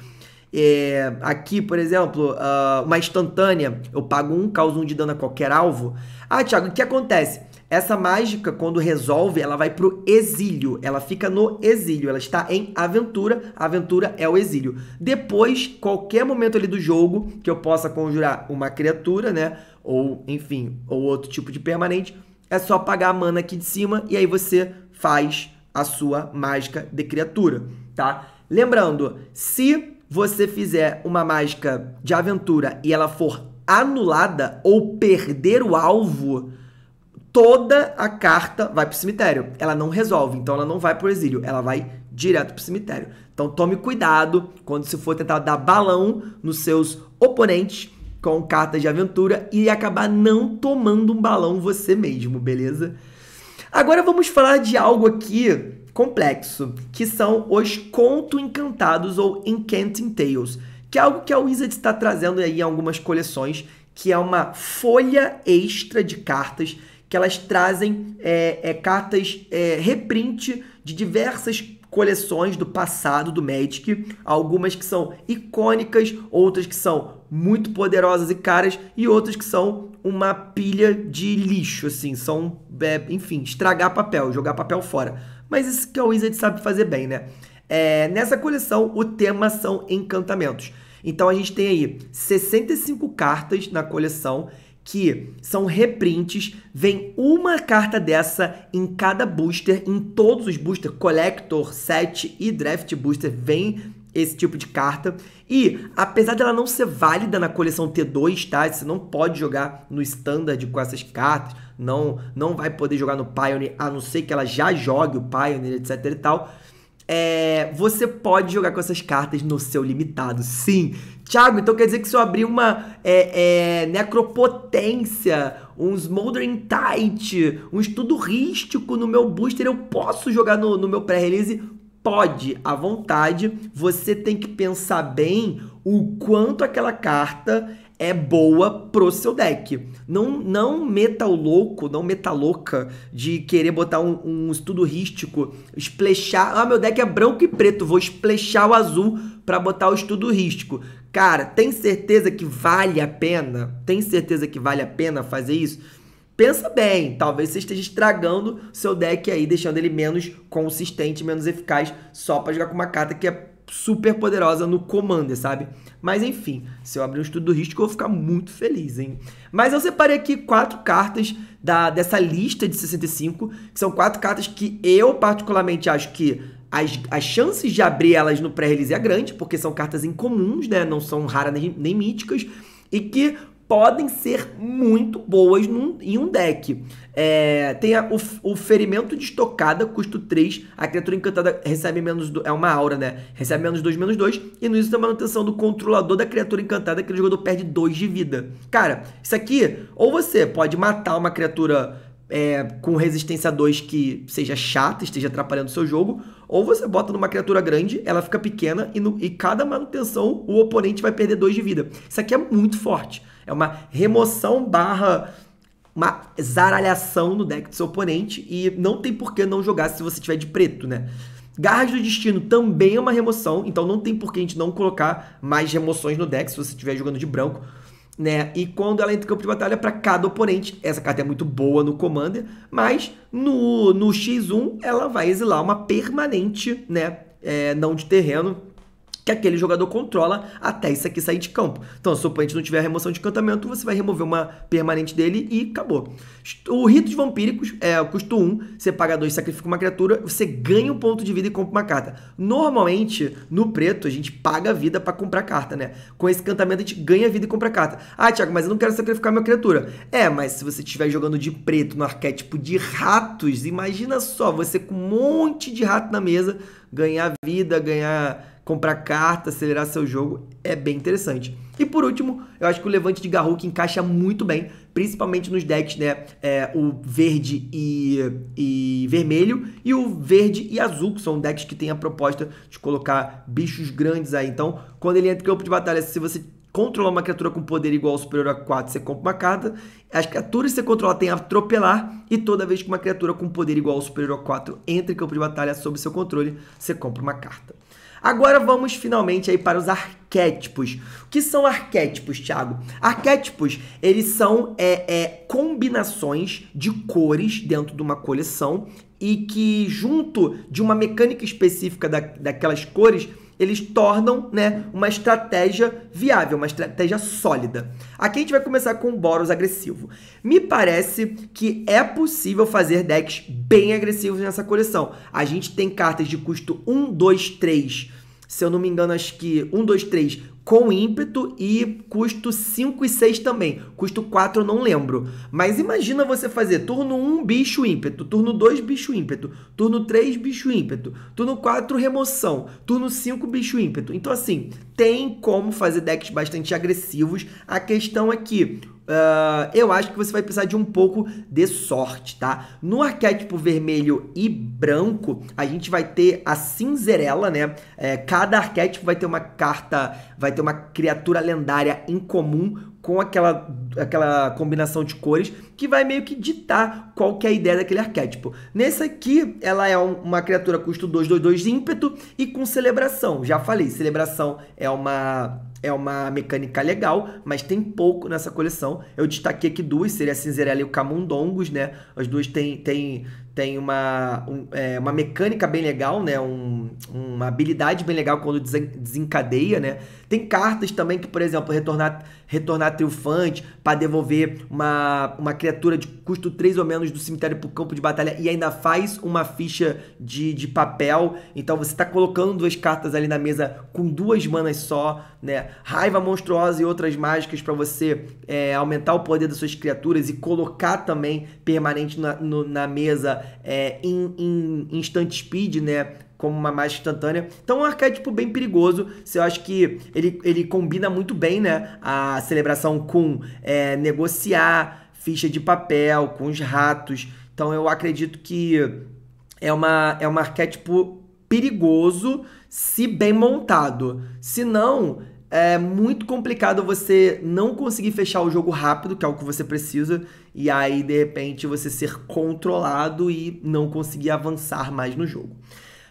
É, aqui, por exemplo, uh, uma instantânea, eu pago um, causa um de dano a qualquer alvo. Ah, Thiago, o que acontece? Essa mágica, quando resolve, ela vai pro exílio. Ela fica no exílio. Ela está em aventura. A aventura é o exílio. Depois, qualquer momento ali do jogo que eu possa conjurar uma criatura, né? Ou, enfim, ou outro tipo de permanente, é só pagar a mana aqui de cima e aí você faz a sua mágica de criatura, tá? Lembrando, se você fizer uma mágica de aventura e ela for anulada ou perder o alvo, toda a carta vai para o cemitério. Ela não resolve, então ela não vai para o exílio, ela vai direto para o cemitério. Então tome cuidado quando se for tentar dar balão nos seus oponentes com cartas de aventura e acabar não tomando um balão você mesmo, beleza? Agora vamos falar de algo aqui complexo, que são os conto encantados ou Encanting Tales, que é algo que a Wizard está trazendo aí em algumas coleções, que é uma folha extra de cartas que elas trazem é, é, cartas é, reprint de diversas coleções do passado do Magic, algumas que são icônicas, outras que são muito poderosas e caras e outras que são uma pilha de lixo, assim, são, é, enfim, estragar papel, jogar papel fora. Mas isso que a Wizard sabe fazer bem, né? É, nessa coleção, o tema são encantamentos. Então a gente tem aí 65 cartas na coleção que são reprints, vem uma carta dessa em cada booster, em todos os boosters, Collector, Set e Draft Booster, vem esse tipo de carta. E, apesar dela não ser válida na coleção T2, tá? Você não pode jogar no Standard com essas cartas, não, não vai poder jogar no Pioneer, a não ser que ela já jogue o Pioneer, etc e tal. É, você pode jogar com essas cartas no seu limitado. Sim, Tiago, então quer dizer que se eu abrir uma é, é, necropotência, um Smoldering Tight, um estudo rístico no meu booster, eu posso jogar no, no meu pré-release? Pode, à vontade. Você tem que pensar bem o quanto aquela carta é boa pro seu deck. Não, não meta o louco, não meta louca de querer botar um, um estudo rístico, esplechar. Ah, meu deck é branco e preto, vou esplechar o azul para botar o estudo rístico. Cara, tem certeza que vale a pena? Tem certeza que vale a pena fazer isso? Pensa bem, talvez você esteja estragando seu deck aí, deixando ele menos consistente, menos eficaz, só para jogar com uma carta que é super poderosa no Commander, sabe? Mas enfim, se eu abrir um estudo do risco, eu vou ficar muito feliz, hein? Mas eu separei aqui quatro cartas da, dessa lista de 65, que são quatro cartas que eu particularmente acho que as, as chances de abrir elas no pré-release é grande, porque são cartas incomuns, né? Não são raras nem, nem míticas. E que podem ser muito boas num, em um deck. É, tem a, o, o, ferimento de estocada, custo 3. A criatura encantada recebe menos. Do, é uma aura, né? Recebe menos 2, menos 2. E no início da manutenção do controlador da criatura encantada, aquele jogador perde 2 de vida. Cara, isso aqui, ou você pode matar uma criatura é, com resistência 2 que seja chata, esteja atrapalhando o seu jogo, ou você bota numa criatura grande, ela fica pequena e, no, e cada manutenção o oponente vai perder 2 de vida. Isso aqui é muito forte. É uma remoção barra uma zaralhação no deck do seu oponente e não tem por que não jogar se você tiver de preto, né? Garras do Destino também é uma remoção, então não tem por que a gente não colocar mais remoções no deck se você estiver jogando de branco né? E quando ela entra em campo de batalha para cada oponente, essa carta é muito boa no Commander, mas no, no X1 ela vai exilar uma permanente, né? É, não de terreno, que aquele jogador controla até isso aqui sair de campo. Então, se o oponente não tiver a remoção de encantamento, você vai remover uma permanente dele e acabou. O Ritos Vampíricos é custo 1, você paga 2, sacrifica uma criatura, você ganha um ponto de vida e compra uma carta. Normalmente, no preto, a gente paga vida para comprar carta, né? Com esse encantamento, a gente ganha vida e compra carta. Ah, Thiago, mas eu não quero sacrificar minha criatura. É, mas se você estiver jogando de preto no arquétipo de ratos, imagina só, você com um monte de rato na mesa, ganhar vida, ganhar comprar carta, acelerar seu jogo, é bem interessante. E por último, eu acho que o levante de que encaixa muito bem, principalmente nos decks, né? É, o verde e, e vermelho e o verde e azul, que são decks que têm a proposta de colocar bichos grandes aí. Então, quando ele entra em campo de batalha, se você controlar uma criatura com poder igual ou superior a 4, você compra uma carta. As criaturas que você controla tem atropelar. E toda vez que uma criatura com poder igual ou superior a 4 entra em campo de batalha sob seu controle, você compra uma carta. Agora vamos finalmente aí para os arquétipos. O que são arquétipos, Thiago? Arquétipos, eles são é, é, combinações de cores dentro de uma coleção e que junto de uma mecânica específica da, daquelas cores eles tornam né, uma estratégia viável, uma estratégia sólida. Aqui a gente vai começar com o Boros agressivo. Me parece que é possível fazer decks bem agressivos nessa coleção. A gente tem cartas de custo 1, 2, 3. Se eu não me engano, acho que 1, 2, 3 com ímpeto e custo 5 e 6 também. Custo 4 eu não lembro. Mas imagina você fazer turno 1, bicho ímpeto, turno 2, bicho ímpeto, turno 3, bicho ímpeto, turno 4, remoção, turno 5, bicho ímpeto. Então, assim, tem como fazer decks bastante agressivos. A questão é que Uh, eu acho que você vai precisar de um pouco de sorte, tá? No arquétipo vermelho e branco, a gente vai ter a cinzerela, né? É, cada arquétipo vai ter uma carta, vai ter uma criatura lendária em comum com aquela, aquela combinação de cores que vai meio que ditar qual que é a ideia daquele arquétipo. Nesse aqui, ela é um, uma criatura custo 2, 2, 2 ímpeto e com celebração. Já falei, celebração é uma é uma mecânica legal, mas tem pouco nessa coleção. Eu destaquei aqui duas, seria a Cinzerela e o Camundongos, né? As duas têm, têm tem uma, um, é, uma mecânica bem legal, né? Um, uma habilidade bem legal quando desencadeia, né? Tem cartas também que, por exemplo, retornar, retornar triunfante para devolver uma, uma criatura de custo 3 ou menos do cemitério para o campo de batalha e ainda faz uma ficha de, de papel. Então você está colocando duas cartas ali na mesa com duas manas só, né? Raiva monstruosa e outras mágicas para você é, aumentar o poder das suas criaturas e colocar também permanente na, no, na mesa é, em, em, instant speed, né? Como uma mágica instantânea. Então é um arquétipo bem perigoso. Eu acho que ele, ele combina muito bem, né? A celebração com é, negociar ficha de papel, com os ratos. Então eu acredito que é, uma, é um arquétipo perigoso se bem montado. Se não, é muito complicado você não conseguir fechar o jogo rápido, que é o que você precisa, e aí de repente você ser controlado e não conseguir avançar mais no jogo.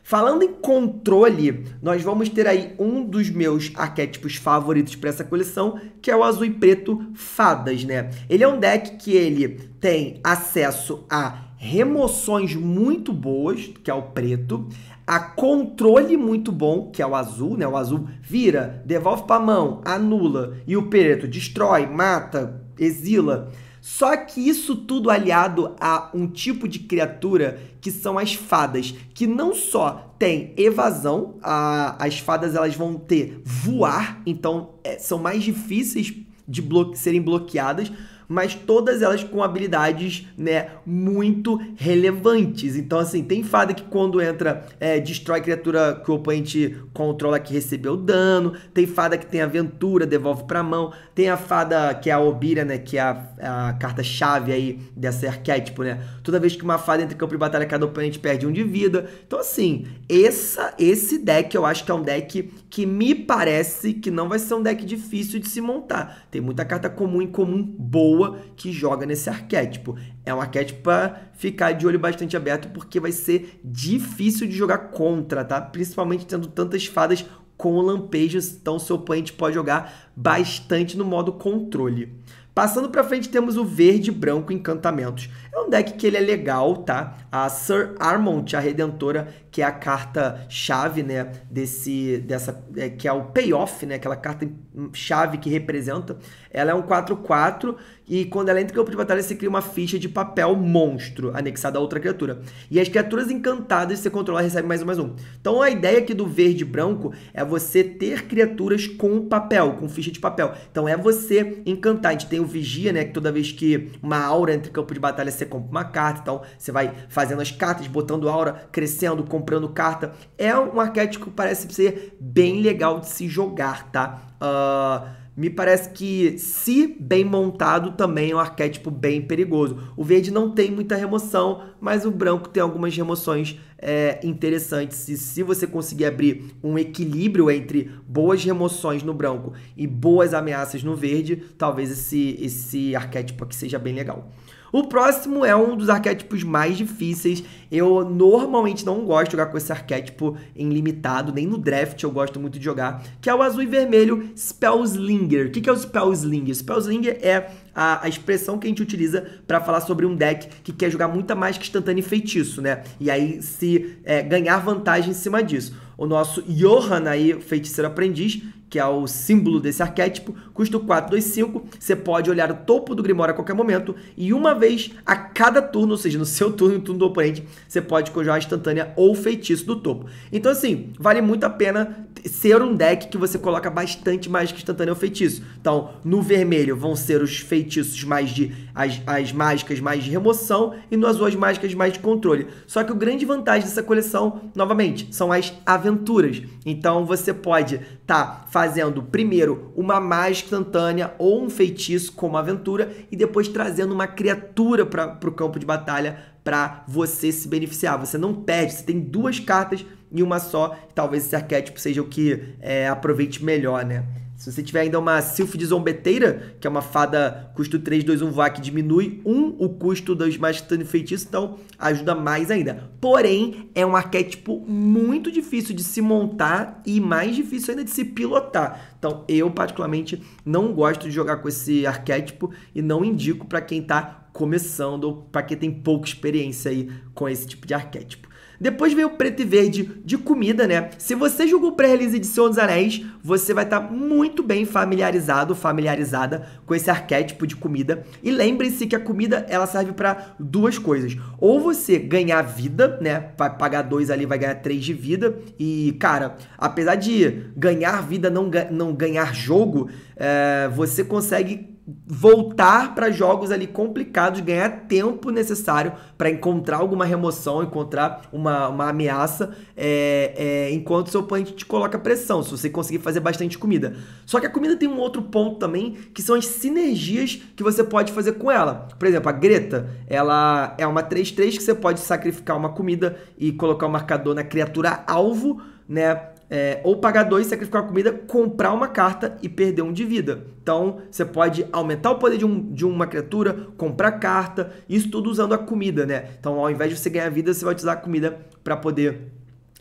Falando em controle, nós vamos ter aí um dos meus arquétipos favoritos para essa coleção, que é o azul e preto fadas, né? Ele é um deck que ele tem acesso a remoções muito boas, que é o preto, a controle muito bom, que é o azul, né? O azul vira, devolve para mão, anula e o preto destrói, mata, exila. Só que isso tudo aliado a um tipo de criatura que são as fadas, que não só tem evasão, a, as fadas elas vão ter voar, então é, são mais difíceis de blo serem bloqueadas, mas todas elas com habilidades, né, muito relevantes. Então, assim, tem fada que quando entra, é, destrói criatura que o oponente controla que recebeu dano, tem fada que tem aventura, devolve pra mão, tem a fada que é a Obira, né, que é a, a carta-chave aí dessa arquétipo, né, Toda vez que uma fada entre campo e batalha, cada oponente perde um de vida. Então, assim, essa, esse deck eu acho que é um deck que me parece que não vai ser um deck difícil de se montar. Tem muita carta comum em comum boa que joga nesse arquétipo. É um arquétipo pra ficar de olho bastante aberto, porque vai ser difícil de jogar contra, tá? Principalmente tendo tantas fadas com lampejos, então seu oponente pode jogar bastante no modo controle. Passando para frente temos o verde branco encantamentos. É um deck que ele é legal, tá? A Sir Armont, a Redentora, que é a carta chave, né, desse dessa é, que é o payoff, né, aquela carta chave que representa. Ela é um 4 4 e quando ela entra em campo de batalha você cria uma ficha de papel monstro anexada a outra criatura. E as criaturas encantadas você controlar recebe mais um mais um. Então a ideia aqui do verde branco é você ter criaturas com papel, com ficha de papel. Então é você encantar. A gente tem o vigia, né, que toda vez que uma aura entra em campo de batalha você compra uma carta, então você vai fazendo as cartas, botando aura, crescendo, comprando carta. É um arquétipo que parece ser bem legal de se jogar, tá? Uh, me parece que, se bem montado, também é um arquétipo bem perigoso. O verde não tem muita remoção, mas o branco tem algumas remoções é, interessantes. E se você conseguir abrir um equilíbrio entre boas remoções no branco e boas ameaças no verde, talvez esse, esse arquétipo aqui seja bem legal. O próximo é um dos arquétipos mais difíceis. Eu normalmente não gosto de jogar com esse arquétipo em limitado, nem no draft eu gosto muito de jogar, que é o azul e vermelho Spellslinger. O que é o Spellslinger? Spellslinger é a, a, expressão que a gente utiliza para falar sobre um deck que quer jogar muita mais que instantâneo e feitiço, né? E aí se é, ganhar vantagem em cima disso. O nosso Johan aí, feiticeiro aprendiz, que é o símbolo desse arquétipo, custo 4, 2, 5. Você pode olhar o topo do Grimório a qualquer momento e uma vez a cada turno, ou seja, no [LAUGHS] seu turno e no turno do oponente, você pode conjurar instantânea ou feitiço do topo. Então, assim, vale muito a pena ser um deck que você coloca bastante mágica instantânea ou feitiço. Então, no vermelho vão ser os feitiços mais de... as, as mágicas mais de remoção e no azul as mágicas mais de controle. Só que o grande vantagem dessa coleção, novamente, são as aventuras. Então, você pode estar tá fazendo primeiro uma mágica instantânea ou um feitiço como aventura e depois trazendo uma criatura para o campo de batalha para você se beneficiar. Você não perde, você tem duas cartas em uma só. Talvez esse arquétipo seja o que é, aproveite melhor, né? Se você tiver ainda uma Sylph de Zombeteira, que é uma fada custo 3, 2, 1 voar, que diminui 1 o custo dos mais de feitiço, então ajuda mais ainda. Porém, é um arquétipo muito difícil de se montar e mais difícil ainda de se pilotar. Então, eu particularmente não gosto de jogar com esse arquétipo e não indico para quem está começando ou para quem tem pouca experiência aí com esse tipo de arquétipo. Depois veio o preto e verde de comida, né? Se você jogou o pré-release de Senhor dos Anéis, você vai estar tá muito bem familiarizado, familiarizada com esse arquétipo de comida. E lembre-se que a comida, ela serve para duas coisas. Ou você ganhar vida, né? Vai pagar dois ali, vai ganhar três de vida. E, cara, apesar de ganhar vida, não, não ganhar jogo, é, você consegue voltar para jogos ali complicados, ganhar tempo necessário para encontrar alguma remoção, encontrar uma, uma ameaça, é, é, enquanto seu oponente te coloca pressão, se você conseguir fazer bastante comida. Só que a comida tem um outro ponto também, que são as sinergias que você pode fazer com ela. Por exemplo, a Greta, ela é uma 3-3 que você pode sacrificar uma comida e colocar o um marcador na criatura alvo, né? É, ou pagar dois, sacrificar uma comida, comprar uma carta e perder um de vida. Então você pode aumentar o poder de, um, de uma criatura, comprar carta, isso tudo usando a comida, né? Então ao invés de você ganhar vida, você vai utilizar a comida para poder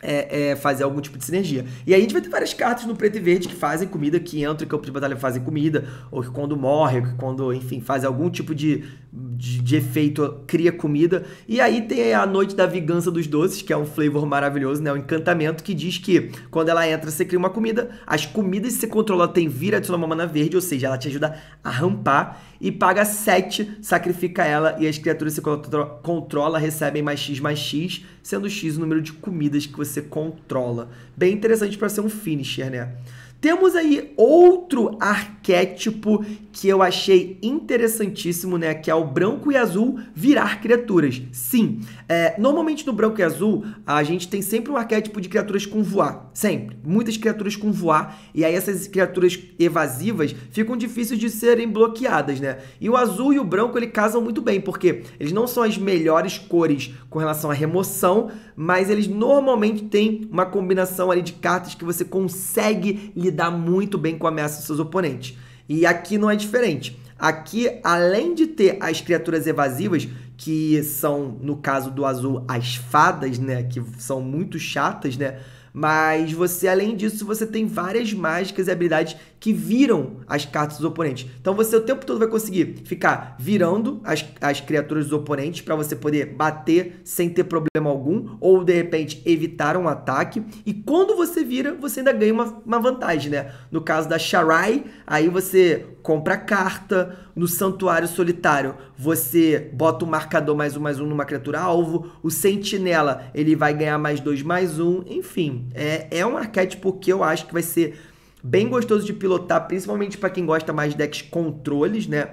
é, é, fazer algum tipo de sinergia. E aí a gente vai ter várias cartas no preto e verde que fazem comida, que entram em campo de batalha fazem comida, ou que quando morre, ou que quando, enfim, fazem algum tipo de de, de, efeito cria comida. E aí tem a noite da vingança dos doces, que é um flavor maravilhoso, né? O um encantamento que diz que quando ela entra, você cria uma comida, as comidas que você controla tem vira de sua mana verde, ou seja, ela te ajuda a rampar e paga 7, sacrifica ela e as criaturas que você contro controla recebem mais X mais X, sendo X o número de comidas que você controla. Bem interessante para ser um finisher, né? Temos aí outro arquétipo que eu achei interessantíssimo, né? Que é o branco e azul virar criaturas. Sim, é, normalmente no branco e azul a gente tem sempre um arquétipo de criaturas com voar. Sempre. Muitas criaturas com voar. E aí essas criaturas evasivas ficam difíceis de serem bloqueadas, né? E o azul e o branco ele casam muito bem, porque eles não são as melhores cores com relação à remoção, mas eles normalmente têm uma combinação ali de cartas que você consegue lidar lidar muito bem com a ameaça dos seus oponentes. E aqui não é diferente. Aqui, além de ter as criaturas evasivas, que são, no caso do azul, as fadas, né? Que são muito chatas, né? Mas você, além disso, você tem várias mágicas e habilidades que viram as cartas dos oponentes. Então você o tempo todo vai conseguir ficar virando as, as criaturas dos oponentes para você poder bater sem ter problema algum, ou de repente evitar um ataque. E quando você vira, você ainda ganha uma, uma vantagem, né? No caso da Sharai, aí você compra carta. No Santuário Solitário, você bota o um marcador mais um, mais um numa criatura alvo. O Sentinela, ele vai ganhar mais dois, mais um. Enfim, é, é um arquétipo que eu acho que vai ser bem gostoso de pilotar, principalmente para quem gosta mais de decks controles, né?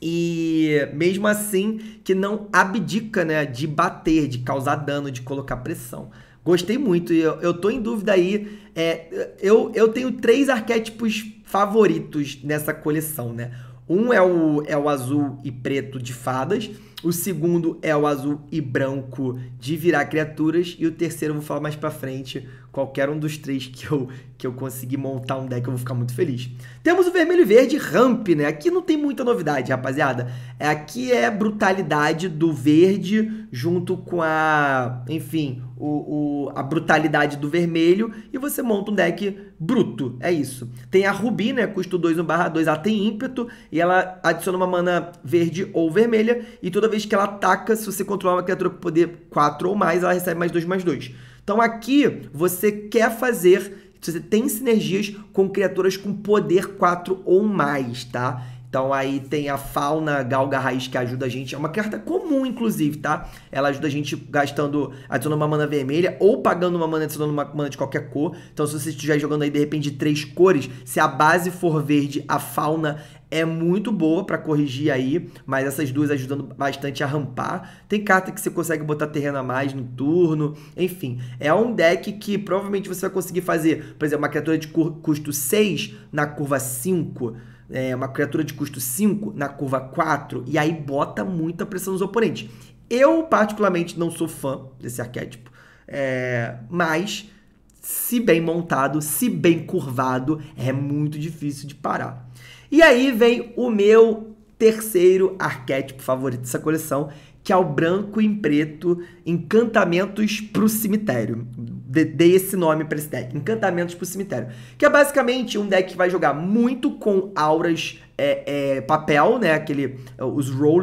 E mesmo assim que não abdica, né, de bater, de causar dano, de colocar pressão. Gostei muito e eu, eu tô em dúvida aí. É, eu, eu tenho três arquétipos favoritos nessa coleção, né? Um é o, é o azul e preto de fadas, o segundo é o azul e branco de virar criaturas. E o terceiro eu vou falar mais pra frente. Qualquer um dos três que eu, que eu conseguir montar um deck, eu vou ficar muito feliz. Temos o vermelho e verde ramp, né? Aqui não tem muita novidade, rapaziada. É, aqui é brutalidade do verde junto com a... Enfim, o, o, a brutalidade do vermelho e você monta um deck bruto. É isso. Tem a Rubi, né? Custo 2, 1 barra 2. Ela tem ímpeto e ela adiciona uma mana verde ou vermelha. E toda vez que ela ataca, se você controlar uma criatura com poder 4 ou mais, ela recebe mais 2, mais 2. Então aqui você quer fazer, você tem sinergias com criaturas com poder 4 ou mais, tá? Então aí tem a fauna galga raiz que ajuda a gente, é uma carta comum inclusive, tá? Ela ajuda a gente gastando, adicionando uma mana vermelha ou pagando uma mana adicionando uma mana de qualquer cor. Então se você estiver jogando aí de repente três cores, se a base for verde, a fauna é muito boa para corrigir aí, mas essas duas ajudando bastante a rampar. Tem carta que você consegue botar terreno a mais no turno, enfim. É um deck que provavelmente você vai conseguir fazer, por exemplo, uma criatura de custo 6 na curva 5, é, uma criatura de custo 5 na curva 4, e aí bota muita pressão nos oponentes. Eu, particularmente, não sou fã desse arquétipo, é, mas se bem montado, se bem curvado, é muito difícil de parar. E aí vem o meu terceiro arquétipo favorito dessa coleção, que é o branco em preto, Encantamentos pro Cemitério. dei esse nome para esse deck, Encantamentos pro Cemitério. Que é basicamente um deck que vai jogar muito com auras é, é, papel, né? Aquele, os roll,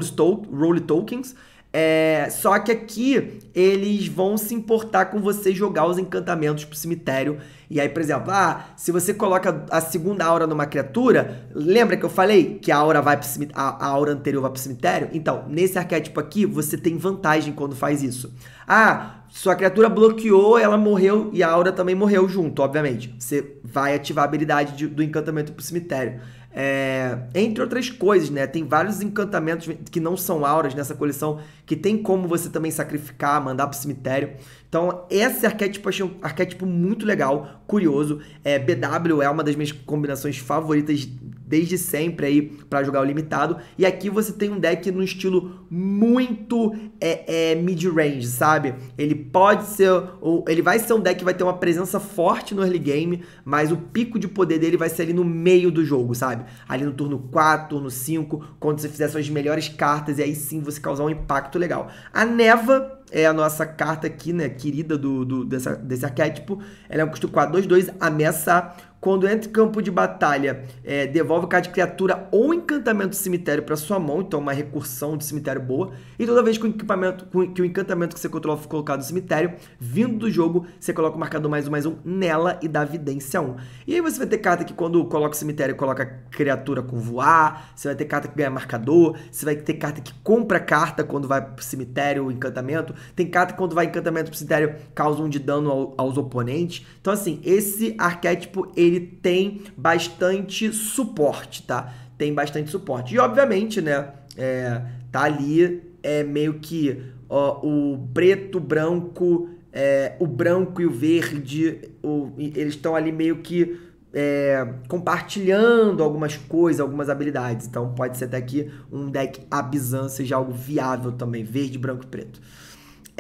roll tokens. É, só que aqui eles vão se importar com você jogar os encantamentos pro cemitério. E aí, por exemplo, ah, se você coloca a segunda aura numa criatura, lembra que eu falei que a aura vai pro cemitério, a, a aura anterior vai pro cemitério? Então, nesse arquétipo aqui, você tem vantagem quando faz isso. Ah, sua criatura bloqueou, ela morreu e a aura também morreu junto, obviamente. Você vai ativar a habilidade de, do encantamento pro cemitério. É, entre outras coisas, né? Tem vários encantamentos que não são auras nessa coleção, que tem como você também sacrificar, mandar pro cemitério. Então, esse arquétipo achei um arquétipo muito legal, curioso. É, BW é uma das minhas combinações favoritas desde sempre aí para jogar o limitado. E aqui você tem um deck no estilo muito é, é, mid-range, sabe? Ele pode ser, ou, ele vai ser um deck que vai ter uma presença forte no early game, mas o pico de poder dele vai ser ali no meio do jogo, sabe? Ali no turno 4, turno 5, quando você fizer suas melhores cartas e aí sim você causar um impacto legal. A Neva é a nossa carta aqui, né, querida do, do dessa, desse arquétipo. Ela é um custo 4, 2, 2, ameaçar. Quando entra em campo de batalha, é, devolve de criatura ou encantamento do cemitério para sua mão, então uma recursão de cemitério boa. E toda vez que o, equipamento, que o encantamento que você controla for colocado no cemitério, vindo do jogo, você coloca o marcador mais um mais um nela e dá vidência 1. E aí você vai ter carta que quando coloca o cemitério, coloca criatura com voar, você vai ter carta que ganha marcador, você vai ter carta que compra carta quando vai pro cemitério, encantamento, tem carta que quando vai encantamento pro cemitério causa um de dano ao, aos oponentes. Então, assim, esse arquétipo ele tem bastante suporte, tá? Tem bastante suporte. E, obviamente, né? É, tá ali é meio que ó, o preto, branco, é, o branco e o verde, o, eles estão ali meio que é, compartilhando algumas coisas, algumas habilidades. Então pode ser até aqui um deck abisão, seja algo viável também, verde, branco e preto.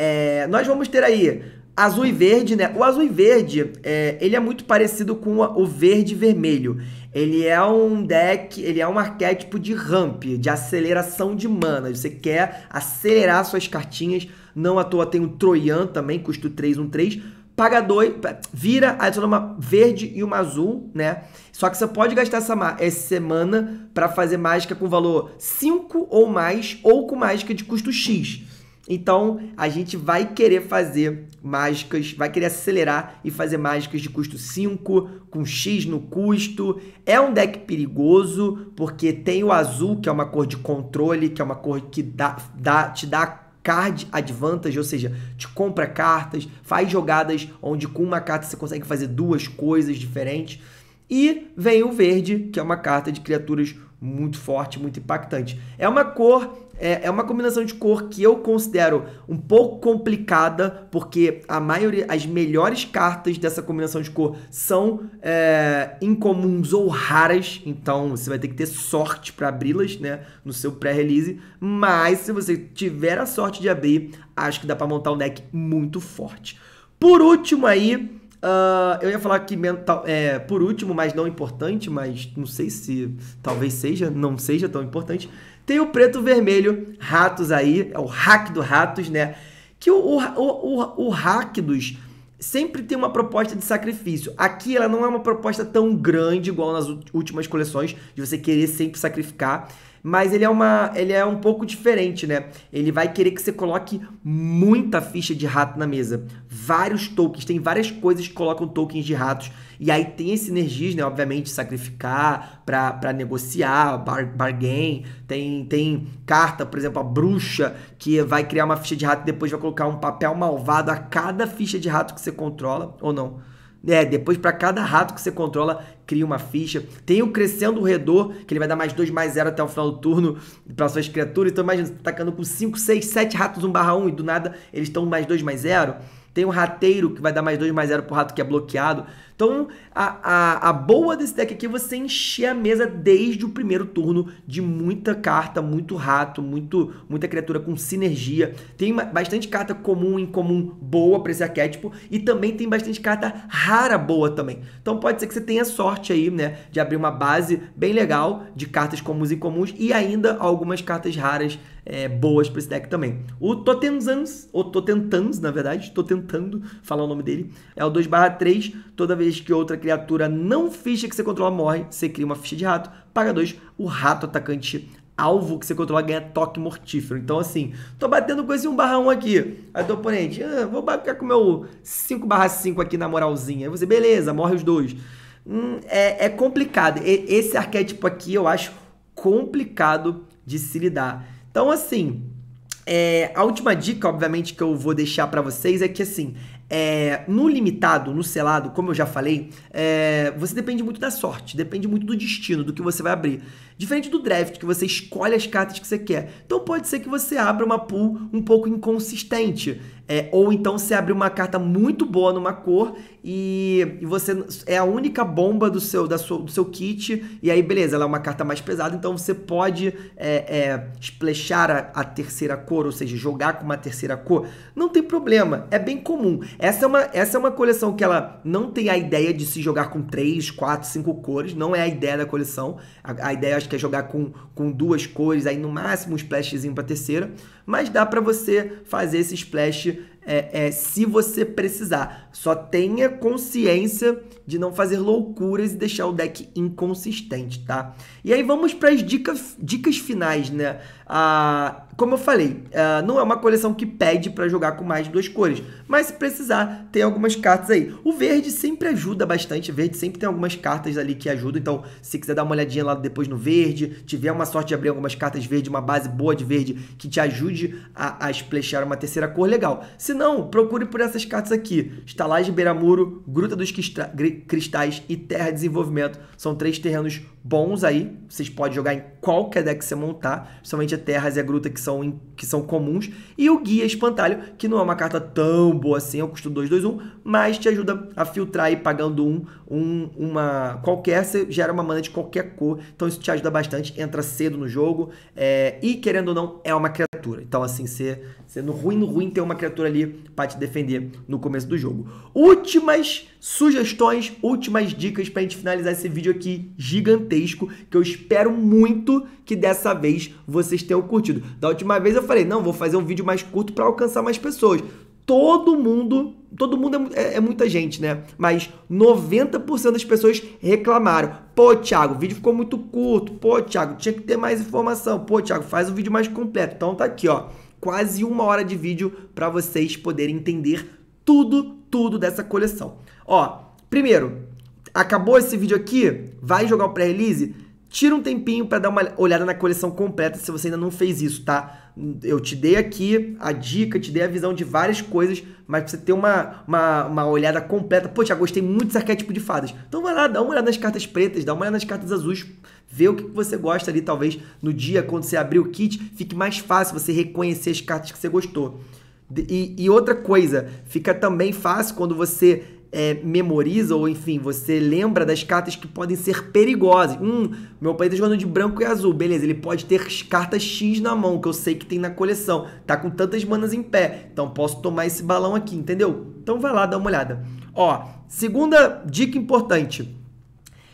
É, nós vamos ter aí azul e verde, né? O azul e verde, é, ele é muito parecido com o verde e vermelho. Ele é um deck, ele é um arquétipo de ramp, de aceleração de mana. Você quer acelerar suas cartinhas. Não à toa tem um Troian também, custo 3, 1, 3. Paga 2, vira, adiciona uma verde e uma azul, né? Só que você pode gastar essa, essa semana para fazer mágica com valor 5 ou mais, ou com mágica de custo X. Então, a gente vai querer fazer mágicas, vai querer acelerar e fazer mágicas de custo 5, com X no custo. É um deck perigoso, porque tem o azul, que é uma cor de controle, que é uma cor que dá, dá, te dá card advantage, ou seja, te compra cartas, faz jogadas onde com uma carta você consegue fazer duas coisas diferentes. E vem o verde, que é uma carta de criaturas muito forte, muito impactante. É uma cor é, é, uma combinação de cor que eu considero um pouco complicada, porque a maioria, as melhores cartas dessa combinação de cor são é, incomuns ou raras, então você vai ter que ter sorte para abri-las, né, no seu pré-release. Mas se você tiver a sorte de abrir, acho que dá para montar um deck muito forte. Por último aí, Uh, eu ia falar que mental, é, por último, mas não importante, mas não sei se talvez seja, não seja tão importante. Tem o preto vermelho, ratos aí, é o hack do ratos, né? Que o, o, o, o hack dos sempre tem uma proposta de sacrifício. Aqui ela não é uma proposta tão grande igual nas últimas coleções, de você querer sempre sacrificar mas ele é uma, ele é um pouco diferente, né? Ele vai querer que você coloque muita ficha de rato na mesa, vários tokens, tem várias coisas que colocam tokens de ratos e aí tem esse sinergias, né? Obviamente sacrificar para negociar, bar, bargain, tem tem carta, por exemplo, a bruxa que vai criar uma ficha de rato e depois vai colocar um papel malvado a cada ficha de rato que você controla ou não. É, depois para cada rato que você controla, cria uma ficha. Tem o Crescendo Redor, que ele vai dar mais 2, mais 0 até o final do turno para suas criaturas. Então imagina, você tá atacando com 5, 6, 7 ratos 1 barra 1 e do nada eles estão mais 2, mais 0. Tem o Rateiro, que vai dar mais 2, mais 0 pro rato que é bloqueado. Então, a, a, a boa desse deck aqui é você encher a mesa desde o primeiro turno de muita carta, muito rato, muito, muita criatura com sinergia. Tem bastante carta comum e incomum boa para esse arquétipo e também tem bastante carta rara boa também. Então, pode ser que você tenha sorte aí, né, de abrir uma base bem legal de cartas comuns e comuns e ainda algumas cartas raras é, boas para esse deck também. O Totenzans, ou Totentans, na verdade, tô tentando falar o nome dele, é o 2/3, toda vez vez que outra criatura não ficha que você controla morre, você cria uma ficha de rato. Paga dois o rato atacante alvo que você controla ganha toque mortífero. Então, assim, tô batendo com esse 1 barra 1 aqui. Aí do oponente, ah, vou bater com o meu 5 barra 5 aqui na moralzinha. Aí você, beleza, morre os dois. Hum, é, é complicado. E, esse arquétipo aqui eu acho complicado de se lidar. Então, assim, é, a última dica, obviamente, que eu vou deixar para vocês é que, assim, é, no limitado, no selado, como eu já falei, é, você depende muito da sorte, depende muito do destino, do que você vai abrir. Diferente do draft, que você escolhe as cartas que você quer. Então pode ser que você abra uma pool um pouco inconsistente. É, ou então você abre uma carta muito boa numa cor e, e você é a única bomba do seu, da sua, do seu kit, e aí beleza, ela é uma carta mais pesada, então você pode é, é a, a, terceira cor, ou seja, jogar com uma terceira cor. Não tem problema, é bem comum. Essa é uma, essa é uma coleção que ela não tem a ideia de se jogar com três, quatro, cinco cores, não é a ideia da coleção. A, a ideia acho que é jogar com, com duas cores, aí no máximo um splashzinho para terceira, mas dá para você fazer esse splash gente é, é, se você precisar. Só tenha consciência de não fazer loucuras e deixar o deck inconsistente, tá? E aí vamos para as dicas, dicas finais, né? Ah, como eu falei, ah, não é uma coleção que pede para jogar com mais de duas cores, mas se precisar, tem algumas cartas aí. O verde sempre ajuda bastante, o verde sempre tem algumas cartas ali que ajudam, então se quiser dar uma olhadinha lá depois no verde, tiver uma sorte de abrir algumas cartas verde, uma base boa de verde que te ajude a, a uma terceira cor, legal. Se se não, procure por essas cartas aqui. Estalagem Beira-Muro, Gruta dos Cristais e Terra Desenvolvimento. São três terrenos bons aí. Vocês podem jogar em qualquer deck que você montar. Principalmente a Terras e a Gruta que são, que são comuns. E o Guia Espantalho, que não é uma carta tão boa assim. É custo 2, 2, 1. Mas te ajuda a filtrar e pagando um, um, uma qualquer. Você gera uma mana de qualquer cor. Então isso te ajuda bastante. Entra cedo no jogo. É, e querendo ou não, é uma criatura. Então assim, você, você no ruim, no ruim, tem uma criatura ali ali para te defender no começo do jogo. Últimas sugestões, últimas dicas para a gente finalizar esse vídeo aqui gigantesco, que eu espero muito que dessa vez vocês tenham curtido. Da última vez eu falei, não, vou fazer um vídeo mais curto para alcançar mais pessoas todo mundo, todo mundo é, é, é, muita gente, né? Mas 90% das pessoas reclamaram. Pô, Thiago, o vídeo ficou muito curto. Pô, Thiago, tinha que ter mais informação. Pô, Thiago, faz o vídeo mais completo. Então tá aqui, ó quase uma hora de vídeo para vocês poderem entender tudo, tudo dessa coleção. Ó, primeiro, acabou esse vídeo aqui, vai jogar o pré-release, tira um tempinho para dar uma olhada na coleção completa se você ainda não fez isso, tá? Eu te dei aqui a dica, te dei a visão de várias coisas, mas pra você ter uma, uma, uma olhada completa. Pô, já gostei muito desse arquétipo de fadas. Então vai lá, dá uma olhada nas cartas pretas, dá uma olhada nas cartas azuis, vê o que você gosta ali, talvez no dia, quando você abrir o kit, fique mais fácil você reconhecer as cartas que você gostou. E, e outra coisa, fica também fácil quando você é, memoriza ou enfim, você lembra das cartas que podem ser perigosas. Hum, meu pai tá jogando de branco e azul, beleza, ele pode ter cartas X na mão, que eu sei que tem na coleção, tá com tantas manas em pé, então posso tomar esse balão aqui, entendeu? Então vai lá, dá uma olhada. Ó, segunda dica importante.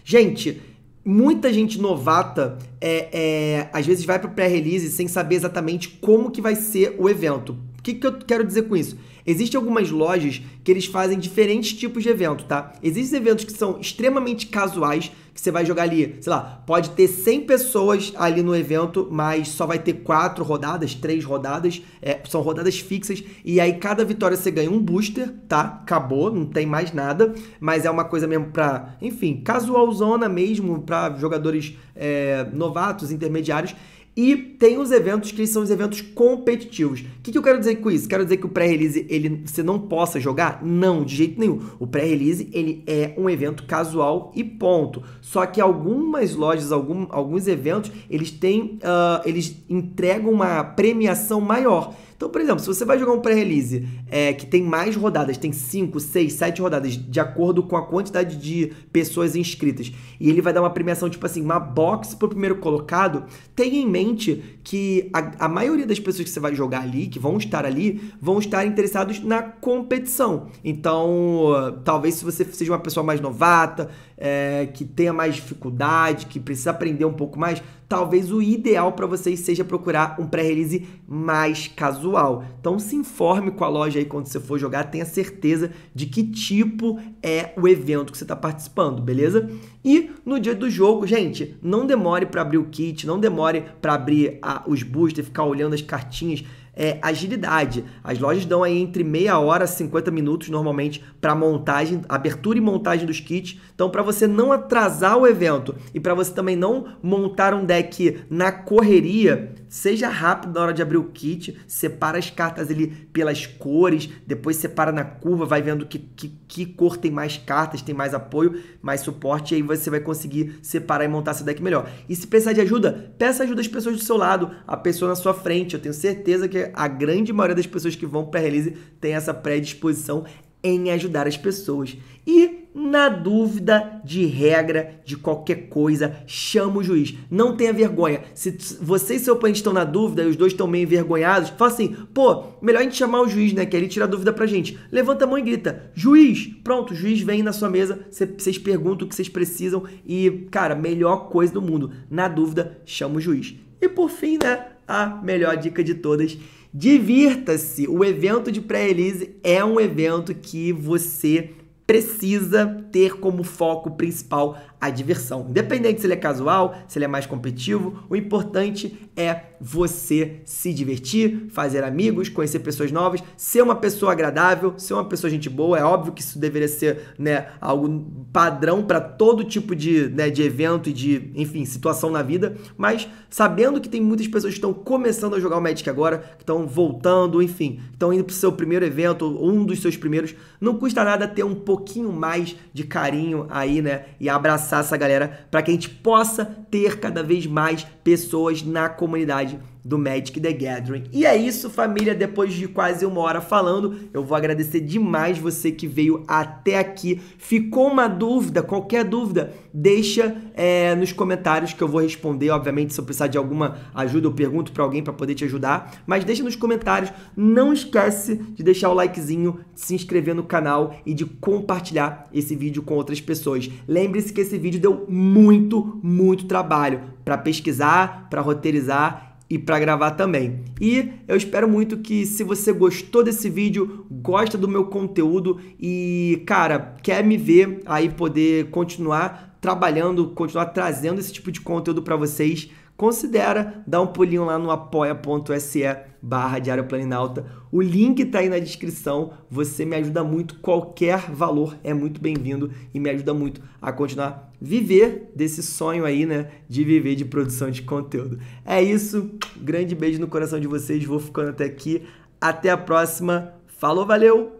Gente, muita gente novata é, é, às vezes vai para pré-release sem saber exatamente como que vai ser o evento. O que, que eu quero dizer com isso? Existem algumas lojas que eles fazem diferentes tipos de evento, tá? Existem eventos que são extremamente casuais, que você vai jogar ali, sei lá, pode ter 100 pessoas ali no evento, mas só vai ter quatro rodadas, três rodadas, é, são rodadas fixas, e aí cada vitória você ganha um booster, tá? Acabou, não tem mais nada, mas é uma coisa mesmo pra, enfim, casualzona mesmo, pra jogadores é, novatos, intermediários, e tem os eventos que são os eventos competitivos. O que, que eu quero dizer com isso? Quero dizer que o pré-release ele você não possa jogar? Não, de jeito nenhum. O pré-release ele é um evento casual e ponto. Só que algumas lojas, algum, alguns eventos, eles têm, uh, eles entregam uma premiação maior. Então, por exemplo, se você vai jogar um pré-release é, que tem mais rodadas, tem 5, 6, 7 rodadas, de acordo com a quantidade de pessoas inscritas, e ele vai dar uma premiação, tipo assim, uma box pro primeiro colocado, tenha em mente que a, a maioria das pessoas que você vai jogar ali, que vão estar ali, vão estar interessados na competição. Então, talvez se você seja uma pessoa mais novata, é, que tenha mais dificuldade, que precisa aprender um pouco mais, talvez o ideal para vocês seja procurar um pré-release mais casual. Então se informe com a loja aí quando você for jogar, tenha certeza de que tipo é o evento que você está participando, beleza? E no dia do jogo, gente, não demore para abrir o kit, não demore para abrir a, os boosters, ficar olhando as cartinhas, é, agilidade. As lojas dão aí entre meia hora a 50 minutos normalmente para montagem, abertura e montagem dos kits. Então, para você não atrasar o evento e para você também não montar um deck na correria, seja rápido na hora de abrir o kit, separa as cartas ali pelas cores, depois separa na curva, vai vendo que, que, que cor tem mais cartas, tem mais apoio, mais suporte, aí você vai conseguir separar e montar seu deck melhor. E se precisar de ajuda, peça ajuda às pessoas do seu lado, a pessoa na sua frente. Eu tenho certeza que a grande maioria das pessoas que vão para release tem essa predisposição em ajudar as pessoas. E na dúvida de regra de qualquer coisa, chama o juiz. Não tenha vergonha. Se você e seu oponente estão na dúvida e os dois estão meio envergonhados, fala assim: pô, melhor a gente chamar o juiz, né? Que ele tira a dúvida pra gente. Levanta a mão e grita: juiz! Pronto, o juiz vem na sua mesa, vocês perguntam o que vocês precisam e, cara, melhor coisa do mundo. Na dúvida, chama o juiz. E por fim, né? a melhor dica de todas. Divirta-se! O evento de pré-release é um evento que você precisa ter como foco principal a diversão. Independente se ele é casual, se ele é mais competitivo, o importante é você se divertir, fazer amigos, conhecer pessoas novas, ser uma pessoa agradável, ser uma pessoa gente boa. É óbvio que isso deveria ser né, algo padrão para todo tipo de, né, de evento e de, enfim, situação na vida. Mas sabendo que tem muitas pessoas que estão começando a jogar o Magic agora, que estão voltando, enfim, estão indo para o seu primeiro evento, um dos seus primeiros, não custa nada ter um pouquinho mais de carinho aí, né? E abraçar essa galera para que a gente possa ter cada vez mais pessoas na comunidade do Magic the Gathering. E é isso, família. Depois de quase uma hora falando, eu vou agradecer demais você que veio até aqui. Ficou uma dúvida? Qualquer dúvida, deixa é, nos comentários que eu vou responder. Obviamente, se eu precisar de alguma ajuda, eu pergunto para alguém para poder te ajudar. Mas deixa nos comentários. Não esquece de deixar o likezinho, de se inscrever no canal e de compartilhar esse vídeo com outras pessoas. Lembre-se que esse vídeo deu muito, muito trabalho para pesquisar, para roteirizar e para gravar também. E eu espero muito que se você gostou desse vídeo, gosta do meu conteúdo e, cara, quer me ver aí poder continuar trabalhando, continuar trazendo esse tipo de conteúdo para vocês, considera dar um pulinho lá no apoia.se barra Diário Planinalta. O link está aí na descrição. Você me ajuda muito. Qualquer valor é muito bem-vindo e me ajuda muito a continuar viver desse sonho aí, né? De viver de produção de conteúdo. É isso. Grande beijo no coração de vocês. Vou ficando até aqui. Até a próxima. Falou, valeu!